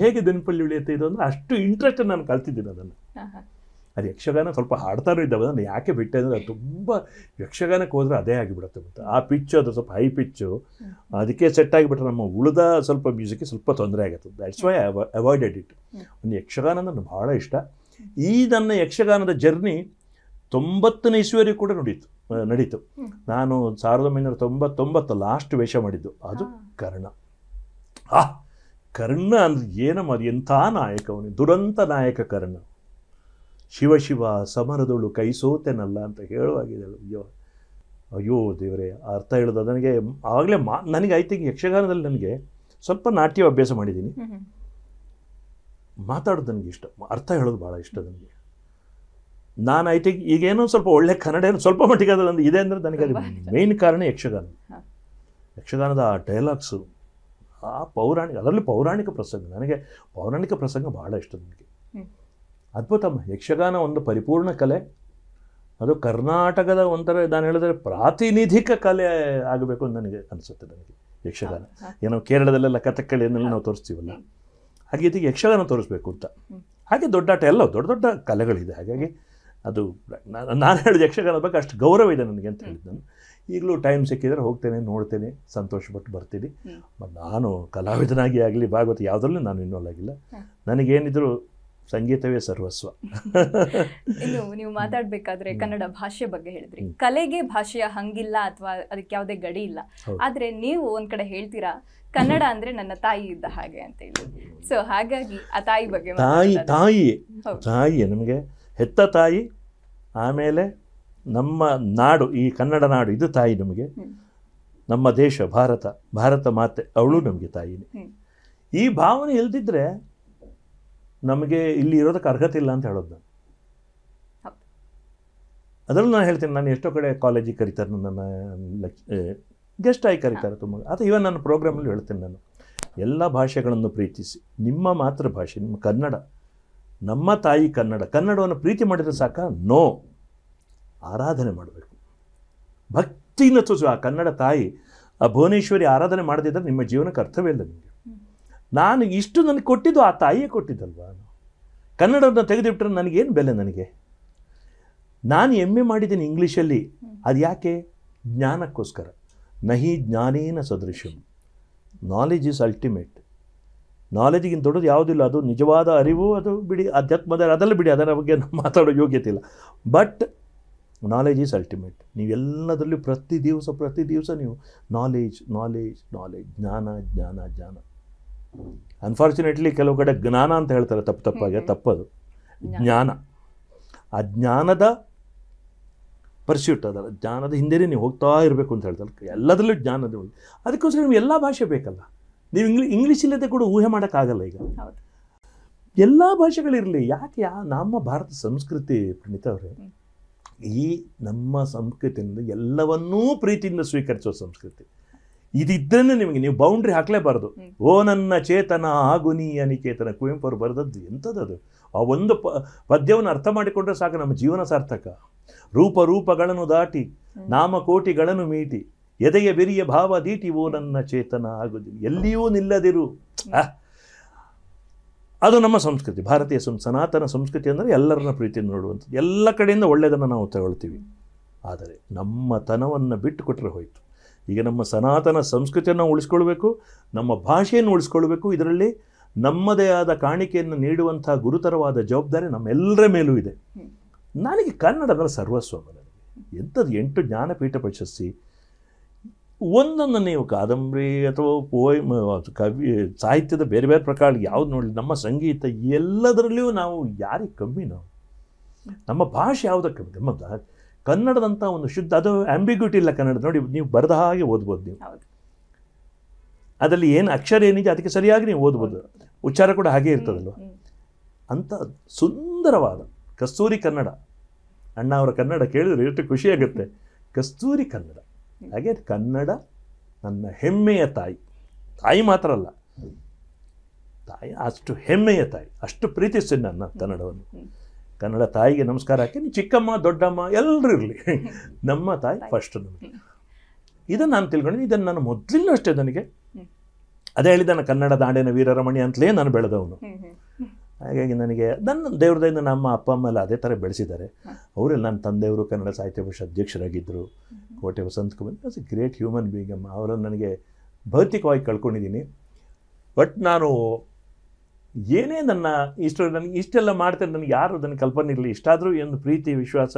ಹೇಗೆ ನೆನಪಲ್ಲಿ ಉಳಿಯುತ್ತೆ ಇದು ಅಂದರೆ ಅಷ್ಟು ಇಂಟ್ರೆಸ್ಟ್ ನಾನು ಕಲ್ತಿದ್ದೀನಿ ಅದನ್ನು ಅದು ಯಕ್ಷಗಾನ ಸ್ವಲ್ಪ ಹಾಡ್ತಾನೂ ಇದ್ದಾವೆ ಅದನ್ನು ಯಾಕೆ ಬಿಟ್ಟೆ ಅಂದರೆ ಅದು ತುಂಬ ಯಕ್ಷಗಾನಕ್ಕೆ ಹೋದರೆ ಅದೇ ಆಗಿಬಿಡುತ್ತೆ ಮತ್ತು ಆ ಪಿಚ್ಚು ಅದು ಸ್ವಲ್ಪ ಹೈ ಪಿಚ್ಚು ಅದಕ್ಕೆ ಸೆಟ್ ಆಗಿಬಿಟ್ರೆ ನಮ್ಮ ಉಳಿದ ಸ್ವಲ್ಪ ಮ್ಯೂಸಿಕ್ಗೆ ಸ್ವಲ್ಪ ತೊಂದರೆ ಆಗುತ್ತೆ ದ್ಯಾಟ್ಸ್ ವೈ ಅವಾಯ್ಡೆಡ್ ಇಟ್ ಒಂದು ಯಕ್ಷಗಾನ ನನಗೆ ಭಾಳ ಇಷ್ಟ ಈ ನನ್ನ ಯಕ್ಷಗಾನದ ಜರ್ನಿ ತೊಂಬತ್ತನೇ ಇಸುವರಿ ಕೂಡ ನಡೀತು ನಡೀತು ನಾನು ಸಾವಿರದ ಒಂಬೈನೂರ ತೊಂಬತ್ತೊಂಬತ್ತು ಲಾಸ್ಟ್ ವೇಷ ಮಾಡಿದ್ದು ಅದು ಕರ್ಣ ಆ ಕರ್ಣ ಅಂದ್ರೆ ಏನಮ್ಮ ಅದು ಎಂಥ ನಾಯಕವನು ದುರಂತ ನಾಯಕ ಕರ್ಣ ಶಿವ ಶಿವ ಸಮರದೊಳು ಕೈ ಸೋತೆನಲ್ಲ ಅಂತ ಹೇಳುವಾಗಿದೆ ಅಯ್ಯೋ ಅಯ್ಯೋ ದೇವರೇ ಅರ್ಥ ಹೇಳೋದು ನನಗೆ ಆವಾಗಲೇ ಮಾ ನನಗೆ ಐ ಯಕ್ಷಗಾನದಲ್ಲಿ ನನಗೆ ಸ್ವಲ್ಪ ನಾಟ್ಯ ಅಭ್ಯಾಸ ಮಾಡಿದ್ದೀನಿ ಮಾತಾಡೋದು ನನಗೆ ಇಷ್ಟ ಅರ್ಥ ಹೇಳೋದು ಭಾಳ ಇಷ್ಟ ನನಗೆ ನಾನು ಐ ಈಗ ಈಗೇನೋ ಸ್ವಲ್ಪ ಒಳ್ಳೆ ಕನ್ನಡ ಏನು ಸ್ವಲ್ಪ ಮಟ್ಟಿಗೆ ಅದು ಇದೆ ಅಂದರೆ ನನಗೆ ಅದು ಮೇಯ್ನ್ ಕಾರಣ ಯಕ್ಷಗಾನ ಯಕ್ಷಗಾನದ ಆ ಡೈಲಾಗ್ಸು ಆ ಪೌರಾಣಿಕ ಅದರಲ್ಲಿ ಪೌರಾಣಿಕ ಪ್ರಸಂಗ ನನಗೆ ಪೌರಾಣಿಕ ಪ್ರಸಂಗ ಭಾಳ ಇಷ್ಟ ನನಗೆ ಅದ್ಭುತ ಯಕ್ಷಗಾನ ಒಂದು ಪರಿಪೂರ್ಣ ಕಲೆ ಅದು ಕರ್ನಾಟಕದ ಒಂಥರ ನಾನು ಹೇಳಿದ್ರೆ ಪ್ರಾತಿನಿಧಿಕ ಕಲೆ ಆಗಬೇಕು ಅಂತ ನನಗೆ ಅನಿಸುತ್ತೆ ನನಗೆ ಯಕ್ಷಗಾನ ಏನೋ ಕೇರಳದಲ್ಲೆಲ್ಲ ಕಥಕ್ಕಳಿಯನ್ನೆಲ್ಲ ನಾವು ತೋರಿಸ್ತೀವಲ್ಲ ಹಾಗೆ ಇದಕ್ಕೆ ಯಕ್ಷಗಾನ ತೋರಿಸ್ಬೇಕು ಅಂತ ಹಾಗೆ ದೊಡ್ಡಾಟ ಎಲ್ಲ ದೊಡ್ಡ ದೊಡ್ಡ ಕಲೆಗಳಿದೆ ಹಾಗಾಗಿ ಅದು ನಾನು ಹೇಳಿದ ಯಕ್ಷಗಾನದ ಬಗ್ಗೆ ಅಷ್ಟು ಗೌರವ ಇದೆ ನನಗೆ ಅಂತ ಹೇಳಿದ್ದು ನಾನು ಈಗಲೂ ಟೈಮ್ ಸಿಕ್ಕಿದ್ರೆ ಹೋಗ್ತೇನೆ ನೋಡ್ತೇನೆ ಸಂತೋಷಪಟ್ಟು ಬರ್ತೀನಿ ಬಟ್ ನಾನು ಕಲಾವಿದನಾಗಿ ಆಗಲಿ ಭಾಗವತ ಯಾವುದರಲ್ಲೂ ನಾನು ಇನ್ವಾಲ್ವ್ ಆಗಿಲ್ಲ ನನಗೇನಿದ್ರು ಸಂಗೀತವೇ ಸರ್ವಸ್ವ ಇನ್ನು ನೀವು ಮಾತಾಡ್ಬೇಕಾದ್ರೆ ಕನ್ನಡ ಭಾಷೆ ಬಗ್ಗೆ ಹೇಳಿದ್ರಿ ಕಲೆಗೆ ಭಾಷೆಯ ಹಂಗಿಲ್ಲ ಅಥವಾ ಅದಕ್ಕೆ ಯಾವುದೇ ಗಡಿ ಇಲ್ಲ ಆದ್ರೆ ನೀವು ಒಂದ್ ಕಡೆ ಹೇಳ್ತೀರಾ ಕನ್ನಡ ಅಂದ್ರೆ ನನ್ನ ತಾಯಿ ಇದ್ದ ಹಾಗೆ ಅಂತ ಹೇಳಿ ಸೊ ಹಾಗಾಗಿ ಆ ತಾಯಿ ಬಗ್ಗೆ ತಾಯಿ ತಾಯಿ ತಾಯಿ ನಮಗೆ ಹೆತ್ತ ತಾಯಿ ಆಮೇಲೆ ನಮ್ಮ ನಾಡು ಈ ಕನ್ನಡ ನಾಡು ಇದು ತಾಯಿ ನಮಗೆ ನಮ್ಮ ದೇಶ ಭಾರತ ಭಾರತ ಮಾತೆ ಅವಳು ನಮಗೆ ತಾಯಿನೇ ಈ ಭಾವನೆ ಇಲ್ದಿದ್ರೆ ನಮಗೆ ಇಲ್ಲಿ ಇರೋದಕ್ಕೆ ಅರ್ಹತೆ ಇಲ್ಲ ಅಂತ ಹೇಳೋದು ನಾನು ಅದರಲ್ಲೂ ನಾನು ಹೇಳ್ತೀನಿ ನಾನು ಎಷ್ಟೋ ಕಡೆ ಕಾಲೇಜಿಗೆ ಕರೀತಾರೆ ನನ್ನ ಲೆಕ್ ಗೆಸ್ಟ್ ಆಗಿ ಕರೀತಾರೆ ತುಂಬ ಅಥವಾ ಇವನ್ ನನ್ನ ಪ್ರೋಗ್ರಾಮಲ್ಲಿ ಹೇಳ್ತೀನಿ ನಾನು ಎಲ್ಲ ಭಾಷೆಗಳನ್ನು ಪ್ರೀತಿಸಿ ನಿಮ್ಮ ಮಾತೃಭಾಷೆ ನಿಮ್ಮ ಕನ್ನಡ ನಮ್ಮ ತಾಯಿ ಕನ್ನಡ ಕನ್ನಡವನ್ನು ಪ್ರೀತಿ ಮಾಡಿದರೆ ಸಾಕ ನೋ ಆರಾಧನೆ ಮಾಡಬೇಕು ಭಕ್ತಿಯಿಂದ ತುಸು ಆ ಕನ್ನಡ ತಾಯಿ ಆ ಭುವನೇಶ್ವರಿ ಆರಾಧನೆ ಮಾಡದಿದ್ದರೆ ನಿಮ್ಮ ಜೀವನಕ್ಕೆ ಅರ್ಥವೇ ಇಲ್ಲ ನಿಮಗೆ ನಾನು ಇಷ್ಟು ನನಗೆ ಕೊಟ್ಟಿದ್ದು ಆ ತಾಯಿಯೇ ಕೊಟ್ಟಿದ್ದಲ್ವ ಕನ್ನಡವನ್ನು ತೆಗೆದಿಟ್ಟರೆ ನನಗೇನು ಬೆಲೆ ನನಗೆ ನಾನು ಎಮ್ ಎ ಮಾಡಿದ್ದೀನಿ ಇಂಗ್ಲೀಷಲ್ಲಿ ಅದು ಯಾಕೆ ಜ್ಞಾನಕ್ಕೋಸ್ಕರ ನಹಿ ಜ್ಞಾನೇನ ಸದೃಶ್ಯಂ ನಾಲೆಜ್ ಈಸ್ ಅಲ್ಟಿಮೇಟ್ ನಾಲೆಜ್ಗಿಂತ ದೊಡ್ಡದು ಯಾವುದಿಲ್ಲ ಅದು ನಿಜವಾದ ಅರಿವು ಅದು ಬಿಡಿ ಅಧ್ಯಾತ್ಮದ ಅದೆಲ್ಲ ಬಿಡಿ ಅದರ ಬಗ್ಗೆ ಮಾತಾಡೋ ಯೋಗ್ಯತೆ ಇಲ್ಲ ಬಟ್ ನಾಲೆಜ್ ಈಸ್ ಅಲ್ಟಿಮೇಟ್ ನೀವೆಲ್ಲದರಲ್ಲೂ ಪ್ರತಿ ದಿವಸ ಪ್ರತಿ ದಿವಸ ನೀವು ನಾಲೇಜ್ ನಾಲೇಜ್ ನಾಲೇಜ್ ಜ್ಞಾನ ಜ್ಞಾನ ಜ್ಞಾನ ಅನ್ಫಾರ್ಚುನೇಟ್ಲಿ ಕೆಲವು ಕಡೆ ಜ್ಞಾನ ಅಂತ ಹೇಳ್ತಾರೆ ತಪ್ಪು ತಪ್ಪಾಗೆ ತಪ್ಪದು ಜ್ಞಾನ ಆ ಜ್ಞಾನದ ಪರ್ಸ್ಯೂಟ್ ಅದರ ಜ್ಞಾನದ ಹಿಂದೆನೇ ನೀವು ಹೋಗ್ತಾ ಇರಬೇಕು ಅಂತ ಹೇಳ್ತಾರೆ ಎಲ್ಲದರಲ್ಲೂ ಜ್ಞಾನದ ಅದಕ್ಕೋಸ್ಕರ ನಿಮ್ಗೆ ಎಲ್ಲ ಭಾಷೆ ಬೇಕಲ್ಲ ನೀವು ಇಂಗ್ಲಿ ಇಂಗ್ಲೀಷ್ ಇಲ್ಲದೆ ಕೂಡ ಊಹೆ ಮಾಡೋಕ್ಕಾಗಲ್ಲ ಈಗ ಎಲ್ಲ ಭಾಷೆಗಳಿರಲಿ ಯಾಕೆ ಯಾ ನಮ್ಮ ಭಾರತ ಸಂಸ್ಕೃತಿ ಪ್ರಣೀತ ಅವರೇ ಈ ನಮ್ಮ ಸಂಸ್ಕೃತಿಯಿಂದ ಎಲ್ಲವನ್ನೂ ಪ್ರೀತಿಯಿಂದ ಸ್ವೀಕರಿಸೋ ಸಂಸ್ಕೃತಿ ಇದಿದ್ರೇ ನಿಮಗೆ ನೀವು ಬೌಂಡ್ರಿ ಹಾಕಲೇಬಾರದು ಓ ನನ್ನ ಚೇತನ ಆಗು ನೀ ಅನಿಕೇತನ ಕುವೆಂಪು ಅವರು ಬರೆದದ್ದು ಎಂಥದ್ದು ಆ ಒಂದು ಪ ಪದ್ಯವನ್ನು ಅರ್ಥ ಮಾಡಿಕೊಂಡ್ರೆ ಸಾಕು ನಮ್ಮ ಜೀವನ ಸಾರ್ಥಕ ರೂಪ ರೂಪಗಳನ್ನು ದಾಟಿ ನಾಮಕೋಟಿಗಳನ್ನು ಮೀಟಿ ಎದೆಯ ಬೆರಿಯ ಭಾವ ದೀಟಿ ಓ ನನ್ನ ಚೇತನ ಆಗುದಿ ಎಲ್ಲಿಯೂ ನಿಲ್ಲದಿರು ಅದು ನಮ್ಮ ಸಂಸ್ಕೃತಿ ಭಾರತೀಯ ಸಂ ಸನಾತನ ಸಂಸ್ಕೃತಿ ಅಂದರೆ ಎಲ್ಲರನ್ನ ಪ್ರೀತಿಯನ್ನು ನೋಡುವಂಥದ್ದು ಎಲ್ಲ ಕಡೆಯಿಂದ ಒಳ್ಳೆಯದನ್ನು ನಾವು ತಗೊಳ್ತೀವಿ ಆದರೆ ನಮ್ಮ ತನವನ್ನು ಬಿಟ್ಟು ಕೊಟ್ಟರೆ ಹೋಯಿತು ಈಗ ನಮ್ಮ ಸನಾತನ ಸಂಸ್ಕೃತಿಯನ್ನು ಉಳಿಸ್ಕೊಳ್ಬೇಕು ನಮ್ಮ ಭಾಷೆಯನ್ನು ಉಳಿಸ್ಕೊಳ್ಬೇಕು ಇದರಲ್ಲಿ ನಮ್ಮದೇ ಆದ ಕಾಣಿಕೆಯನ್ನು ನೀಡುವಂಥ ಗುರುತರವಾದ ಜವಾಬ್ದಾರಿ ನಮ್ಮೆಲ್ಲರ ಮೇಲೂ ಇದೆ ನನಗೆ ಕನ್ನಡದ ಸರ್ವಸ್ವ ನನಗೆ ಎಂಥದ್ದು ಎಂಟು ಜ್ಞಾನಪೀಠ ಪ್ರಶಸ್ತಿ ಒಂದೊಂದು ನೀವು ಕಾದಂಬರಿ ಅಥವಾ ಪೋಯಮ್ ಕವಿ ಸಾಹಿತ್ಯದ ಬೇರೆ ಬೇರೆ ಪ್ರಕಾರ ಯಾವ್ದು ನೋಡಲಿ ನಮ್ಮ ಸಂಗೀತ ಎಲ್ಲದರಲ್ಲಿಯೂ ನಾವು ಯಾರಿಗೆ ಕಮ್ಮಿ ನಾವು ನಮ್ಮ ಭಾಷೆ ಯಾವುದಕ್ಕೆ ಕಮ್ಮಿ ನಮ್ಮ ಕನ್ನಡದಂಥ ಒಂದು ಶುದ್ಧ ಅದು ಆಂಬಿಗ್ಯೂಟಿ ಇಲ್ಲ ಕನ್ನಡ ನೋಡಿ ನೀವು ಬರೆದ ಹಾಗೆ ಓದ್ಬೋದು ನೀವು ಅದರಲ್ಲಿ ಏನು ಅಕ್ಷರ ಏನಿದೆ ಅದಕ್ಕೆ ಸರಿಯಾಗಿ ನೀವು ಓದ್ಬೋದು ಉಚ್ಚಾರ ಕೂಡ ಹಾಗೆ ಇರ್ತದಲ್ವ ಅಂಥ ಸುಂದರವಾದ ಕಸ್ತೂರಿ ಕನ್ನಡ ಅಣ್ಣ ಅವರ ಕನ್ನಡ ಕೇಳಿದರೆ ಎಷ್ಟು ಖುಷಿಯಾಗುತ್ತೆ ಕಸ್ತೂರಿ ಕನ್ನಡ ಹಾಗೆ ಕನ್ನಡ ನನ್ನ ಹೆಮ್ಮೆಯ ತಾಯಿ ತಾಯಿ ಮಾತ್ರ ಅಲ್ಲ ತಾಯಿ ಅಷ್ಟು ಹೆಮ್ಮೆಯ ತಾಯಿ ಅಷ್ಟು ಪ್ರೀತಿಸ್ತೀನಿ ನನ್ನ ಕನ್ನಡವನ್ನು ಕನ್ನಡ ತಾಯಿಗೆ ನಮಸ್ಕಾರ ಹಾಕಿ ಚಿಕ್ಕಮ್ಮ ದೊಡ್ಡಮ್ಮ ಎಲ್ಲರೂ ಇರಲಿ ನಮ್ಮ ತಾಯಿ ಫಸ್ಟ್ ನಮಗೆ ಇದನ್ನು ನಾನು ತಿಳ್ಕೊಂಡಿದ್ದೀನಿ ಇದನ್ನು ನಾನು ಮೊದಲಿನೂ ಅಷ್ಟೇ ನನಗೆ ಅದೇ ಹೇಳಿದ ನಾನು ಕನ್ನಡ ದಾಂಡೇನ ವೀರರಮಣಿ ಅಂತಲೇ ನಾನು ಬೆಳೆದವನು ಹಾಗಾಗಿ ನನಗೆ ನನ್ನ ದೇವ್ರದಿಂದ ನಮ್ಮ ಅಪ್ಪ ಅಮ್ಮ ಎಲ್ಲ ಅದೇ ಥರ ಬೆಳೆಸಿದ್ದಾರೆ ಅವರೆಲ್ಲ ನನ್ನ ತಂದೆಯವರು ಕನ್ನಡ ಸಾಹಿತ್ಯ ಪಕ್ಷ ಅಧ್ಯಕ್ಷರಾಗಿದ್ದರು Kote Vasantha Kumar it's a great human being ಅಮ್ಮ ಅವರನ್ನು ನನಗೆ ಭೌತಿಕವಾಗಿ ಕಳ್ಕೊಂಡಿದ್ದೀನಿ ಬಟ್ ನಾನು ಏನೇ ನನ್ನ ಇಷ್ಟ ನನಗೆ ಇಷ್ಟೆಲ್ಲ ಮಾಡ್ತಾರೆ ನನಗೆ ಯಾರು ನನ್ನ ಕಲ್ಪನೆ ಇರಲಿ ಇಷ್ಟಾದರೂ ಏನು ಪ್ರೀತಿ ವಿಶ್ವಾಸ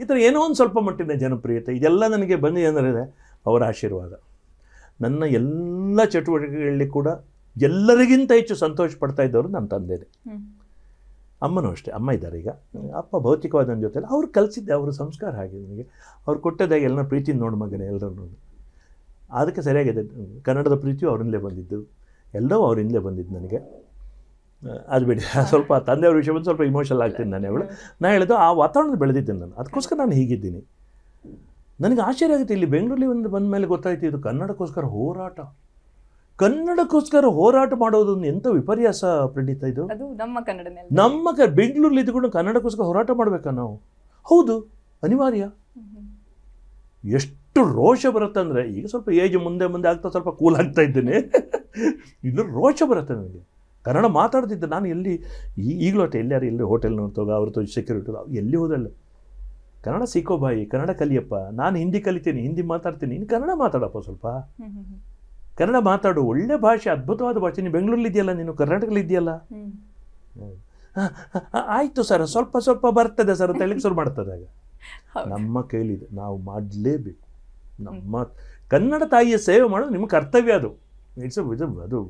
ಈ ಥರ ಏನೋ ಒಂದು ಸ್ವಲ್ಪ ಮಟ್ಟಿನ ಜನಪ್ರಿಯತೆ ಇದೆಲ್ಲ ನನಗೆ ಬಂದಿದೆ ಅಂದರೆ ಅವರ ಆಶೀರ್ವಾದ ನನ್ನ ಎಲ್ಲ ಚಟುವಟಿಕೆಗಳಲ್ಲಿ ಕೂಡ ಎಲ್ಲರಿಗಿಂತ ಹೆಚ್ಚು ಸಂತೋಷ ಪಡ್ತಾ ಇದ್ದವರು ನನ್ನ ತಂದೆನೇ ಅಮ್ಮನೂ ಅಷ್ಟೇ ಅಮ್ಮ ಇದ್ದಾರೆ ಈಗ ಅಪ್ಪ ಭೌತಿಕವಾದ ಜೊತೆಲಿ ಅವ್ರು ಕಲಿಸಿದ್ದೆ ಅವ್ರ ಸಂಸ್ಕಾರ ಹಾಗೆ ನನಗೆ ಅವ್ರು ಕೊಟ್ಟದಾಗ ಎಲ್ಲ ಪ್ರೀತಿ ನೋಡು ಮಗನೇ ಎಲ್ಲರೂ ಅದಕ್ಕೆ ಸರಿಯಾಗಿದೆ ಕನ್ನಡದ ಪ್ರೀತಿಯು ಅವರಿಂದಲೇ ಬಂದಿದ್ದು ಎಲ್ಲವೂ ಅವರಿಂದಲೇ ಬಂದಿದ್ದು ನನಗೆ ಅದು ಬಿಡಿ ಸ್ವಲ್ಪ ತಂದೆಯವ್ರ ವಿಷಯ ಬಂದು ಸ್ವಲ್ಪ ಇಮೋಷನಲ್ ಆಗ್ತೀನಿ ನಾನು ಅವಳು ನಾನು ಹೇಳಿದ್ದು ಆ ವಾತಾವರಣ ಬೆಳೆದಿದ್ದೇನೆ ನಾನು ಅದಕ್ಕೋಸ್ಕರ ನಾನು ಹೀಗಿದ್ದೀನಿ ನನಗೆ ಆಶ್ಚರ್ಯ ಆಗುತ್ತೆ ಇಲ್ಲಿ ಬೆಂಗಳೂರಲ್ಲಿ ಒಂದು ಬಂದ ಮೇಲೆ ಗೊತ್ತಾಯ್ತು ಇದು ಕನ್ನಡಕ್ಕೋಸ್ಕರ ಹೋರಾಟ ಕನ್ನಡಕ್ಕೋಸ್ಕರ ಹೋರಾಟ ಮಾಡೋದು ಎಂತ ವಿಪರ್ಯಾಸ ಪ್ರಣೀತ ಇದು ನಮ್ಮ ಕನ್ನಡ ನಮ್ಮ ಬೆಂಗಳೂರಲ್ಲಿ ಇದ್ಕೊಂಡು ಕನ್ನಡಕ್ಕೋಸ್ಕರ ಹೋರಾಟ ಮಾಡ್ಬೇಕಾ ನಾವು ಹೌದು ಅನಿವಾರ್ಯ ಎಷ್ಟು ರೋಷ ಬರುತ್ತೆ ಅಂದರೆ ಈಗ ಸ್ವಲ್ಪ ಏಜ್ ಮುಂದೆ ಮುಂದೆ ಆಗ್ತಾ ಸ್ವಲ್ಪ ಕೂಲ್ ಆಗ್ತಾ ಇದ್ದೇನೆ ಇನ್ನು ರೋಷ ಬರುತ್ತೆ ನನಗೆ ಕನ್ನಡ ಮಾತಾಡ್ತಿದ್ದೆ ನಾನು ಎಲ್ಲಿ ಈಗಲೂ ಅಷ್ಟೇ ಎಲ್ಲಾರು ಎಲ್ಲಿ ಹೋಟೆಲ್ ನೋಡ್ತೋಗ ಅವ್ರದ್ದು ಸೆಕ್ಯೂರಿಟಿ ಎಲ್ಲಿ ಹೋದಲ್ಲ ಕನ್ನಡ ಸಿಕ್ಕೋ ಬಾಯಿ ಕನ್ನಡ ಕಲಿಯಪ್ಪ ನಾನು ಹಿಂದಿ ಕಲಿತೀನಿ ಹಿಂದಿ ಮಾತಾಡ್ತೀನಿ ಇನ್ನು ಕನ್ನಡ ಮಾತಾಡಪ್ಪ ಸ್ವಲ್ಪ ಕನ್ನಡ ಮಾತಾಡು ಒಳ್ಳೆ ಭಾಷೆ ಅದ್ಭುತವಾದ ಭಾಷೆ ನೀನು ಬೆಂಗಳೂರಲ್ಲಿ ಇದೆಯಲ್ಲ ನೀನು ಕರ್ನಾಟಕದಲ್ಲಿ ಇದೆಯಲ್ಲ ಆಯಿತು ಸರ್ ಸ್ವಲ್ಪ ಸ್ವಲ್ಪ ಬರ್ತದೆ ಸರ್ ಅಂತ ಹೇಳಿ ಶುರು ಮಾಡ್ತದೆ ಆಗ ನಮ್ಮ ಕೈಲಿದೆ ನಾವು ಮಾಡಲೇಬೇಕು ನಮ್ಮ ಕನ್ನಡ ತಾಯಿಯ ಸೇವೆ ಮಾಡೋದು ನಿಮ್ಮ ಕರ್ತವ್ಯ ಅದು ಇಟ್ಸ್ ಅದು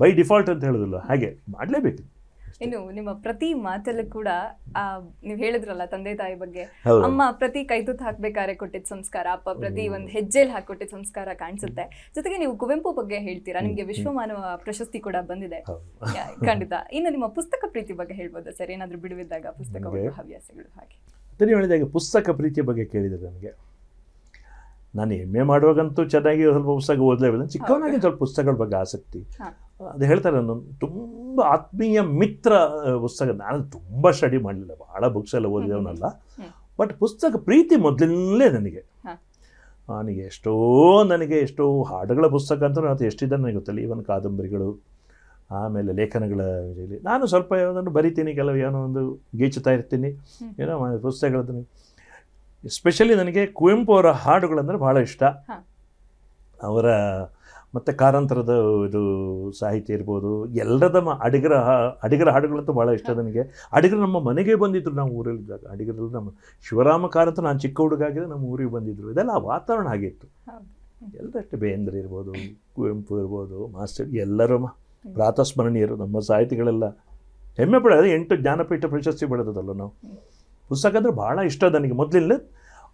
ಬೈ ಡಿಫಾಲ್ಟ್ ಅಂತ ಹೇಳೋದಿಲ್ಲ ಹಾಗೆ ಮಾಡಲೇಬೇಕು ಏನು ನಿಮ್ಮ ಪ್ರತಿ ಮಾತಲ್ಲೂ ಕೂಡ ಆ ನೀವು ಹೇಳಿದ್ರಲ್ಲ ತಂದೆ ತಾಯಿ ಬಗ್ಗೆ ಅಮ್ಮ ಪ್ರತಿ ಕೈತೂತ್ ಹಾಕ್ಬೇಕಾದ್ರೆ ಕೊಟ್ಟಿದ್ದ ಸಂಸ್ಕಾರ ಅಪ್ಪ ಪ್ರತಿ ಒಂದು ಹೆಜ್ಜೆಲಿ ಹಾಕೊಟ್ಟಿದ್ದ ಸಂಸ್ಕಾರ ಕಾಣಿಸುತ್ತೆ ಜೊತೆಗೆ ನೀವು ಕುವೆಂಪು ಬಗ್ಗೆ ಹೇಳ್ತೀರಾ ನಿಮಗೆ ವಿಶ್ವಮಾನವ ಪ್ರಶಸ್ತಿ ಕೂಡ ಬಂದಿದೆ ಖಂಡಿತ ಇನ್ನು ನಿಮ್ಮ ಪುಸ್ತಕ ಪ್ರೀತಿ ಬಗ್ಗೆ ಹೇಳ್ಬೋದು ಸರ್ ಏನಾದರೂ ಬಿಡುವಿದ್ದಾಗ ಪುಸ್ತಕ ಹವ್ಯಾಸಗಳು ಹಾಗೆ ಹೇಳಿದಾಗ ಪುಸ್ತಕ ಪ್ರೀತಿ ಬಗ್ಗೆ ಕೇಳಿದರೆ ನನಗೆ ನಾನು ಎಮ್ ಎ ಮಾಡುವಾಗಂತೂ ಚೆನ್ನಾಗಿ ಸ್ವಲ್ಪ ಪುಸ್ತಕ ಓದಲೇಬೇಕು ಚಿಕ್ಕವನಾಗಿ ಸ್ವಲ್ಪ ಪುಸ್ತಕಗಳ ಬಗ್ಗೆ ಆಸಕ್ತಿ ಅದು ಹೇಳ್ತಾರೆ ನಾನು ತುಂಬ ಆತ್ಮೀಯ ಮಿತ್ರ ಪುಸ್ತಕ ನಾನು ತುಂಬ ಸ್ಟಡಿ ಮಾಡಲಿಲ್ಲ ಭಾಳ ಬುಕ್ಸ್ ಎಲ್ಲ ಓದಿದವನಲ್ಲ ಬಟ್ ಪುಸ್ತಕ ಪ್ರೀತಿ ಮೊದಲಿಲ್ಲೇ ನನಗೆ ನನಗೆ ಎಷ್ಟೋ ನನಗೆ ಎಷ್ಟೋ ಹಾಡುಗಳ ಪುಸ್ತಕ ಅಂತ ಅದು ಎಷ್ಟಿದೆ ನನಗೆ ಗೊತ್ತಿಲ್ಲ ಈವನ್ ಕಾದಂಬರಿಗಳು ಆಮೇಲೆ ಲೇಖನಗಳ ನಾನು ಸ್ವಲ್ಪ ಯಾವುದನ್ನು ಬರಿತೀನಿ ಕೆಲವು ಏನೋ ಒಂದು ಗೀಚುತ್ತಾ ಇರ್ತೀನಿ ಏನೋ ಪುಸ್ತಕಗಳದ್ದು ಎಸ್ಪೆಷಲಿ ನನಗೆ ಕುವೆಂಪು ಅವರ ಹಾಡುಗಳಂದರೆ ಭಾಳ ಇಷ್ಟ ಅವರ ಮತ್ತು ಕಾರಂತರದ ಇದು ಸಾಹಿತ್ಯ ಇರ್ಬೋದು ಎಲ್ಲರದ ಮ ಅಡಿಗರ ಹಾ ಅಡಿಗರ ಹಾಡುಗಳಂತೂ ಭಾಳ ಇಷ್ಟ ನನಗೆ ಅಡಿಗರು ನಮ್ಮ ಮನೆಗೆ ಬಂದಿದ್ದರು ನಾವು ಊರಲ್ಲಿದ್ದಾಗ ಅಡಿಗರಲ್ಲಿ ನಮ್ಮ ಶಿವರಾಮ ಕಾರಂತ ನಾನು ಚಿಕ್ಕ ಹುಡುಗಾಗಿದ್ದೆ ನಮ್ಮ ಊರಿಗೆ ಬಂದಿದ್ದರು ಇದೆಲ್ಲ ವಾತಾವರಣ ಆಗಿತ್ತು ಎಲ್ಲರಷ್ಟು ಬೇಂದ್ರೆ ಇರ್ಬೋದು ಕುವೆಂಪು ಇರ್ಬೋದು ಮಾಸ್ಟರ್ ಎಲ್ಲರೂ ಪ್ರಾತಸ್ಮರಣೀಯರು ನಮ್ಮ ಸಾಹಿತಿಗಳೆಲ್ಲ ಹೆಮ್ಮೆ ಪಡೆಯೋದು ಎಂಟು ಜ್ಞಾನಪೀಠ ಪ್ರಶಸ್ತಿ ಪಡೆದದಲ್ಲ ನಾವು ಪುಸ್ತಕ ಅಂದರೆ ಭಾಳ ಇಷ್ಟ ನನಗೆ ಮೊದಲಿಂದ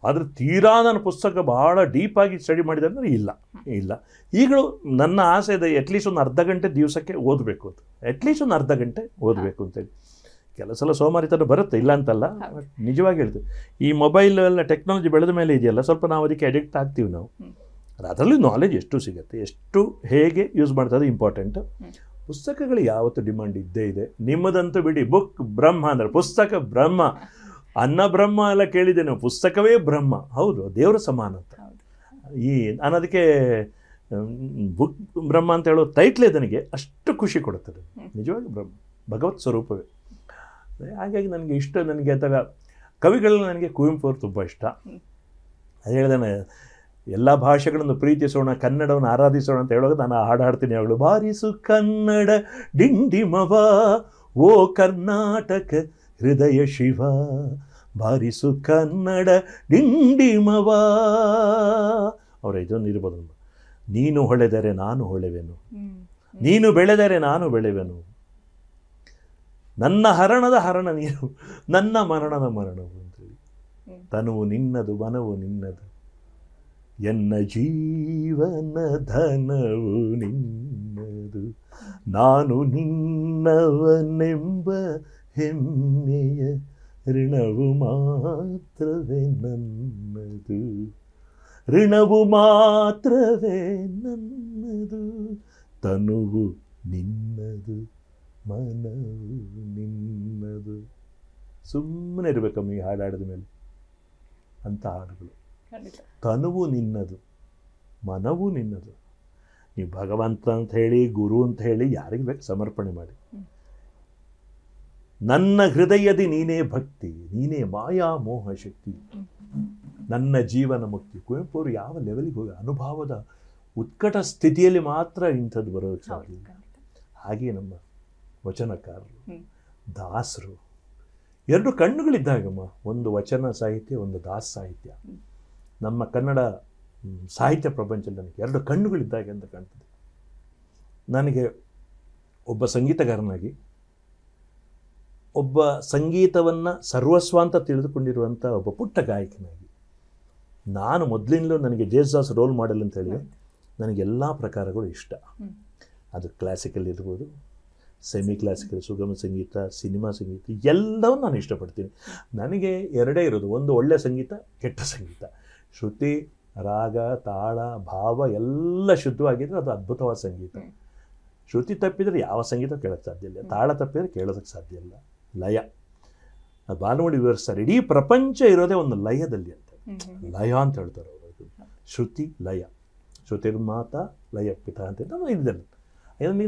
ಆದರೆ ತೀರಾ ನನ್ನ ಪುಸ್ತಕ ಭಾಳ ಡೀಪಾಗಿ ಸ್ಟಡಿ ಮಾಡಿದೆ ಅಂದರೆ ಇಲ್ಲ ಇಲ್ಲ ಈಗಲೂ ನನ್ನ ಆಸೆ ಇದೆ ಅಟ್ಲೀಸ್ಟ್ ಒಂದು ಅರ್ಧ ಗಂಟೆ ದಿವಸಕ್ಕೆ ಓದಬೇಕು ಅಂತ ಅಟ್ಲೀಸ್ಟ್ ಒಂದು ಅರ್ಧ ಗಂಟೆ ಓದಬೇಕು ಅಂತೇಳಿ ಕೆಲವು ಸಲ ಸೋಮಾರಿತನ ಬರುತ್ತೆ ಇಲ್ಲ ಅಂತಲ್ಲ ನಿಜವಾಗಿ ಹೇಳ್ತೀವಿ ಈ ಮೊಬೈಲ್ ಎಲ್ಲ ಟೆಕ್ನಾಲಜಿ ಬೆಳೆದ ಮೇಲೆ ಇದೆಯಲ್ಲ ಸ್ವಲ್ಪ ನಾವು ಅದಕ್ಕೆ ಅಡಿಕ್ಟ್ ಆಗ್ತೀವಿ ನಾವು ಅದರಲ್ಲೂ ನಾಲೆಜ್ ಎಷ್ಟು ಸಿಗುತ್ತೆ ಎಷ್ಟು ಹೇಗೆ ಯೂಸ್ ಮಾಡ್ತಾರೆ ಇಂಪಾರ್ಟೆಂಟ್ ಪುಸ್ತಕಗಳು ಯಾವತ್ತು ಡಿಮ್ಯಾಂಡ್ ಇದ್ದೇ ಇದೆ ನಿಮ್ಮದಂತೂ ಬಿಡಿ ಬುಕ್ ಬ್ರಹ್ಮ ಅಂದರೆ ಪುಸ್ತಕ ಬ್ರಹ್ಮ ಅನ್ನ ಬ್ರಹ್ಮ ಎಲ್ಲ ಕೇಳಿದ್ದೇನೆ ನಾವು ಪುಸ್ತಕವೇ ಬ್ರಹ್ಮ ಹೌದು ದೇವರ ಸಮಾನ ಅಂತ ಈ ನಾನು ಅದಕ್ಕೆ ಬುಕ್ ಬ್ರಹ್ಮ ಅಂತ ಹೇಳೋ ಟೈಟ್ಲೇ ನನಗೆ ಅಷ್ಟು ಖುಷಿ ಕೊಡುತ್ತದೆ ನಿಜವಾಗಿ ಬ್ರಹ್ಮ ಭಗವತ್ ಸ್ವರೂಪವೇ ಹಾಗಾಗಿ ನನಗೆ ಇಷ್ಟ ನನಗೆ ಅಥವಾ ಕವಿಗಳಲ್ಲಿ ನನಗೆ ಕುವೆಂಪು ಅವರು ತುಂಬ ಇಷ್ಟ ಅದು ಹೇಳಿದಾನೆ ಎಲ್ಲ ಭಾಷೆಗಳನ್ನು ಪ್ರೀತಿಸೋಣ ಕನ್ನಡವನ್ನು ಆರಾಧಿಸೋಣ ಅಂತ ಹೇಳೋದು ನಾನು ಹಾಡು ಹಾಡ್ತೀನಿ ಅವಳು ಬಾರಿಸು ಕನ್ನಡ ಡಿಂಡಿಮವ ಓ ಕರ್ನಾಟಕ ಹೃದಯ ಶಿವ ಬಾರಿಸು ಕನ್ನಡ ಡಿಂಡಿಮವ ಅವರ ಇದೊಂದು ಇರ್ಬೋದು ನೀನು ಹೊಳೆದರೆ ನಾನು ಹೊಳೆವೆನು ನೀನು ಬೆಳೆದರೆ ನಾನು ಬೆಳೆವೆನು ನನ್ನ ಹರಣದ ಹರಣ ನೀನು ನನ್ನ ಮರಣದ ಮರಣವು ಅಂತೇಳಿ ತನುವು ನಿನ್ನದು ಮನವು ನಿನ್ನದು ಎನ್ನ ಜೀವನ ಧನವು ನಿನ್ನದು ನಾನು ನಿನ್ನವನೆಂಬ ಹೆಮ್ಮೆಯ ಋಣವು ಮಾತ್ರವೇ ನನ್ನದು ಋಣವು ಮಾತ್ರವೇ ನನ್ನದು ತನುವು ನಿನ್ನದು ಮನವು ನಿನ್ನದು ಸುಮ್ಮನೆ ಇರಬೇಕಮ್ಮ ಈ ಹಾಡಾಡಿದ ಮೇಲೆ ಅಂಥ ಹಾಡುಗಳು ತನುವು ನಿನ್ನದು ಮನವು ನಿನ್ನದು ನೀವು ಭಗವಂತ ಅಂತ ಹೇಳಿ ಗುರು ಅಂತ ಹೇಳಿ ಯಾರಿಗೆ ಬೇಕು ಸಮರ್ಪಣೆ ಮಾಡಿ ನನ್ನ ಹೃದಯದಿ ನೀನೇ ಭಕ್ತಿ ನೀನೇ ಮಾಯಾ ಮೋಹ ಶಕ್ತಿ ನನ್ನ ಜೀವನ ಮುಕ್ತಿ ಕುವೆಂಪು ಅವರು ಯಾವ ಲೆವೆಲ್ಗೆ ಹೋಗಿ ಅನುಭವದ ಉತ್ಕಟ ಸ್ಥಿತಿಯಲ್ಲಿ ಮಾತ್ರ ಇಂಥದ್ದು ಬರೋಕ್ಕೆ ಸಾಧ್ಯ ಹಾಗೆ ನಮ್ಮ ವಚನಕಾರರು ದಾಸರು ಎರಡು ಕಣ್ಣುಗಳಿದ್ದಾಗಮ್ಮ ಒಂದು ವಚನ ಸಾಹಿತ್ಯ ಒಂದು ದಾಸ ಸಾಹಿತ್ಯ ನಮ್ಮ ಕನ್ನಡ ಸಾಹಿತ್ಯ ಪ್ರಪಂಚದಲ್ಲಿ ನನಗೆ ಎರಡು ಕಣ್ಣುಗಳಿದ್ದಾಗೆ ಅಂತ ಕಾಣ್ತದೆ ನನಗೆ ಒಬ್ಬ ಸಂಗೀತಗಾರನಾಗಿ ಒಬ್ಬ ಸಂಗೀತವನ್ನು ಸರ್ವಸ್ವ ಅಂತ ತಿಳಿದುಕೊಂಡಿರುವಂಥ ಒಬ್ಬ ಪುಟ್ಟ ಗಾಯಕನಾಗಿ ನಾನು ಮೊದಲಿಂದಲೂ ನನಗೆ ದಾಸ್ ರೋಲ್ ಮಾಡೆಲ್ ಅಂತ ನನಗೆಲ್ಲ ಪ್ರಕಾರಗಳು ಇಷ್ಟ ಅದು ಕ್ಲಾಸಿಕಲ್ ಇರ್ಬೋದು ಸೆಮಿ ಕ್ಲಾಸಿಕಲ್ ಸುಗಮ ಸಂಗೀತ ಸಿನಿಮಾ ಸಂಗೀತ ಎಲ್ಲವನ್ನು ನಾನು ಇಷ್ಟಪಡ್ತೀನಿ ನನಗೆ ಎರಡೇ ಇರೋದು ಒಂದು ಒಳ್ಳೆಯ ಸಂಗೀತ ಕೆಟ್ಟ ಸಂಗೀತ ಶ್ರುತಿ ರಾಗ ತಾಳ ಭಾವ ಎಲ್ಲ ಶುದ್ಧವಾಗಿದ್ದರೆ ಅದು ಅದ್ಭುತವಾದ ಸಂಗೀತ ಶ್ರುತಿ ತಪ್ಪಿದರೆ ಯಾವ ಸಂಗೀತ ಕೇಳೋಕ್ಕೆ ಸಾಧ್ಯ ಇಲ್ಲ ತಾಳ ತಪ್ಪಿದರೆ ಕೇಳೋದಕ್ಕೆ ಸಾಧ್ಯ ಇಲ್ಲ ಲಯ ಬಾಲಮುಡಿ ವಿವರಿಸ್ತಾರೆ ಇಡೀ ಪ್ರಪಂಚ ಇರೋದೇ ಒಂದು ಲಯದಲ್ಲಿ ಅಂತ ಲಯ ಅಂತ ಹೇಳ್ತಾರೆ ಅವರು ಶ್ರುತಿ ಲಯ ಶ್ರುತಿರ್ಮಾತ ಲಯ ಪಿತ ಅಂತ ಇದೆ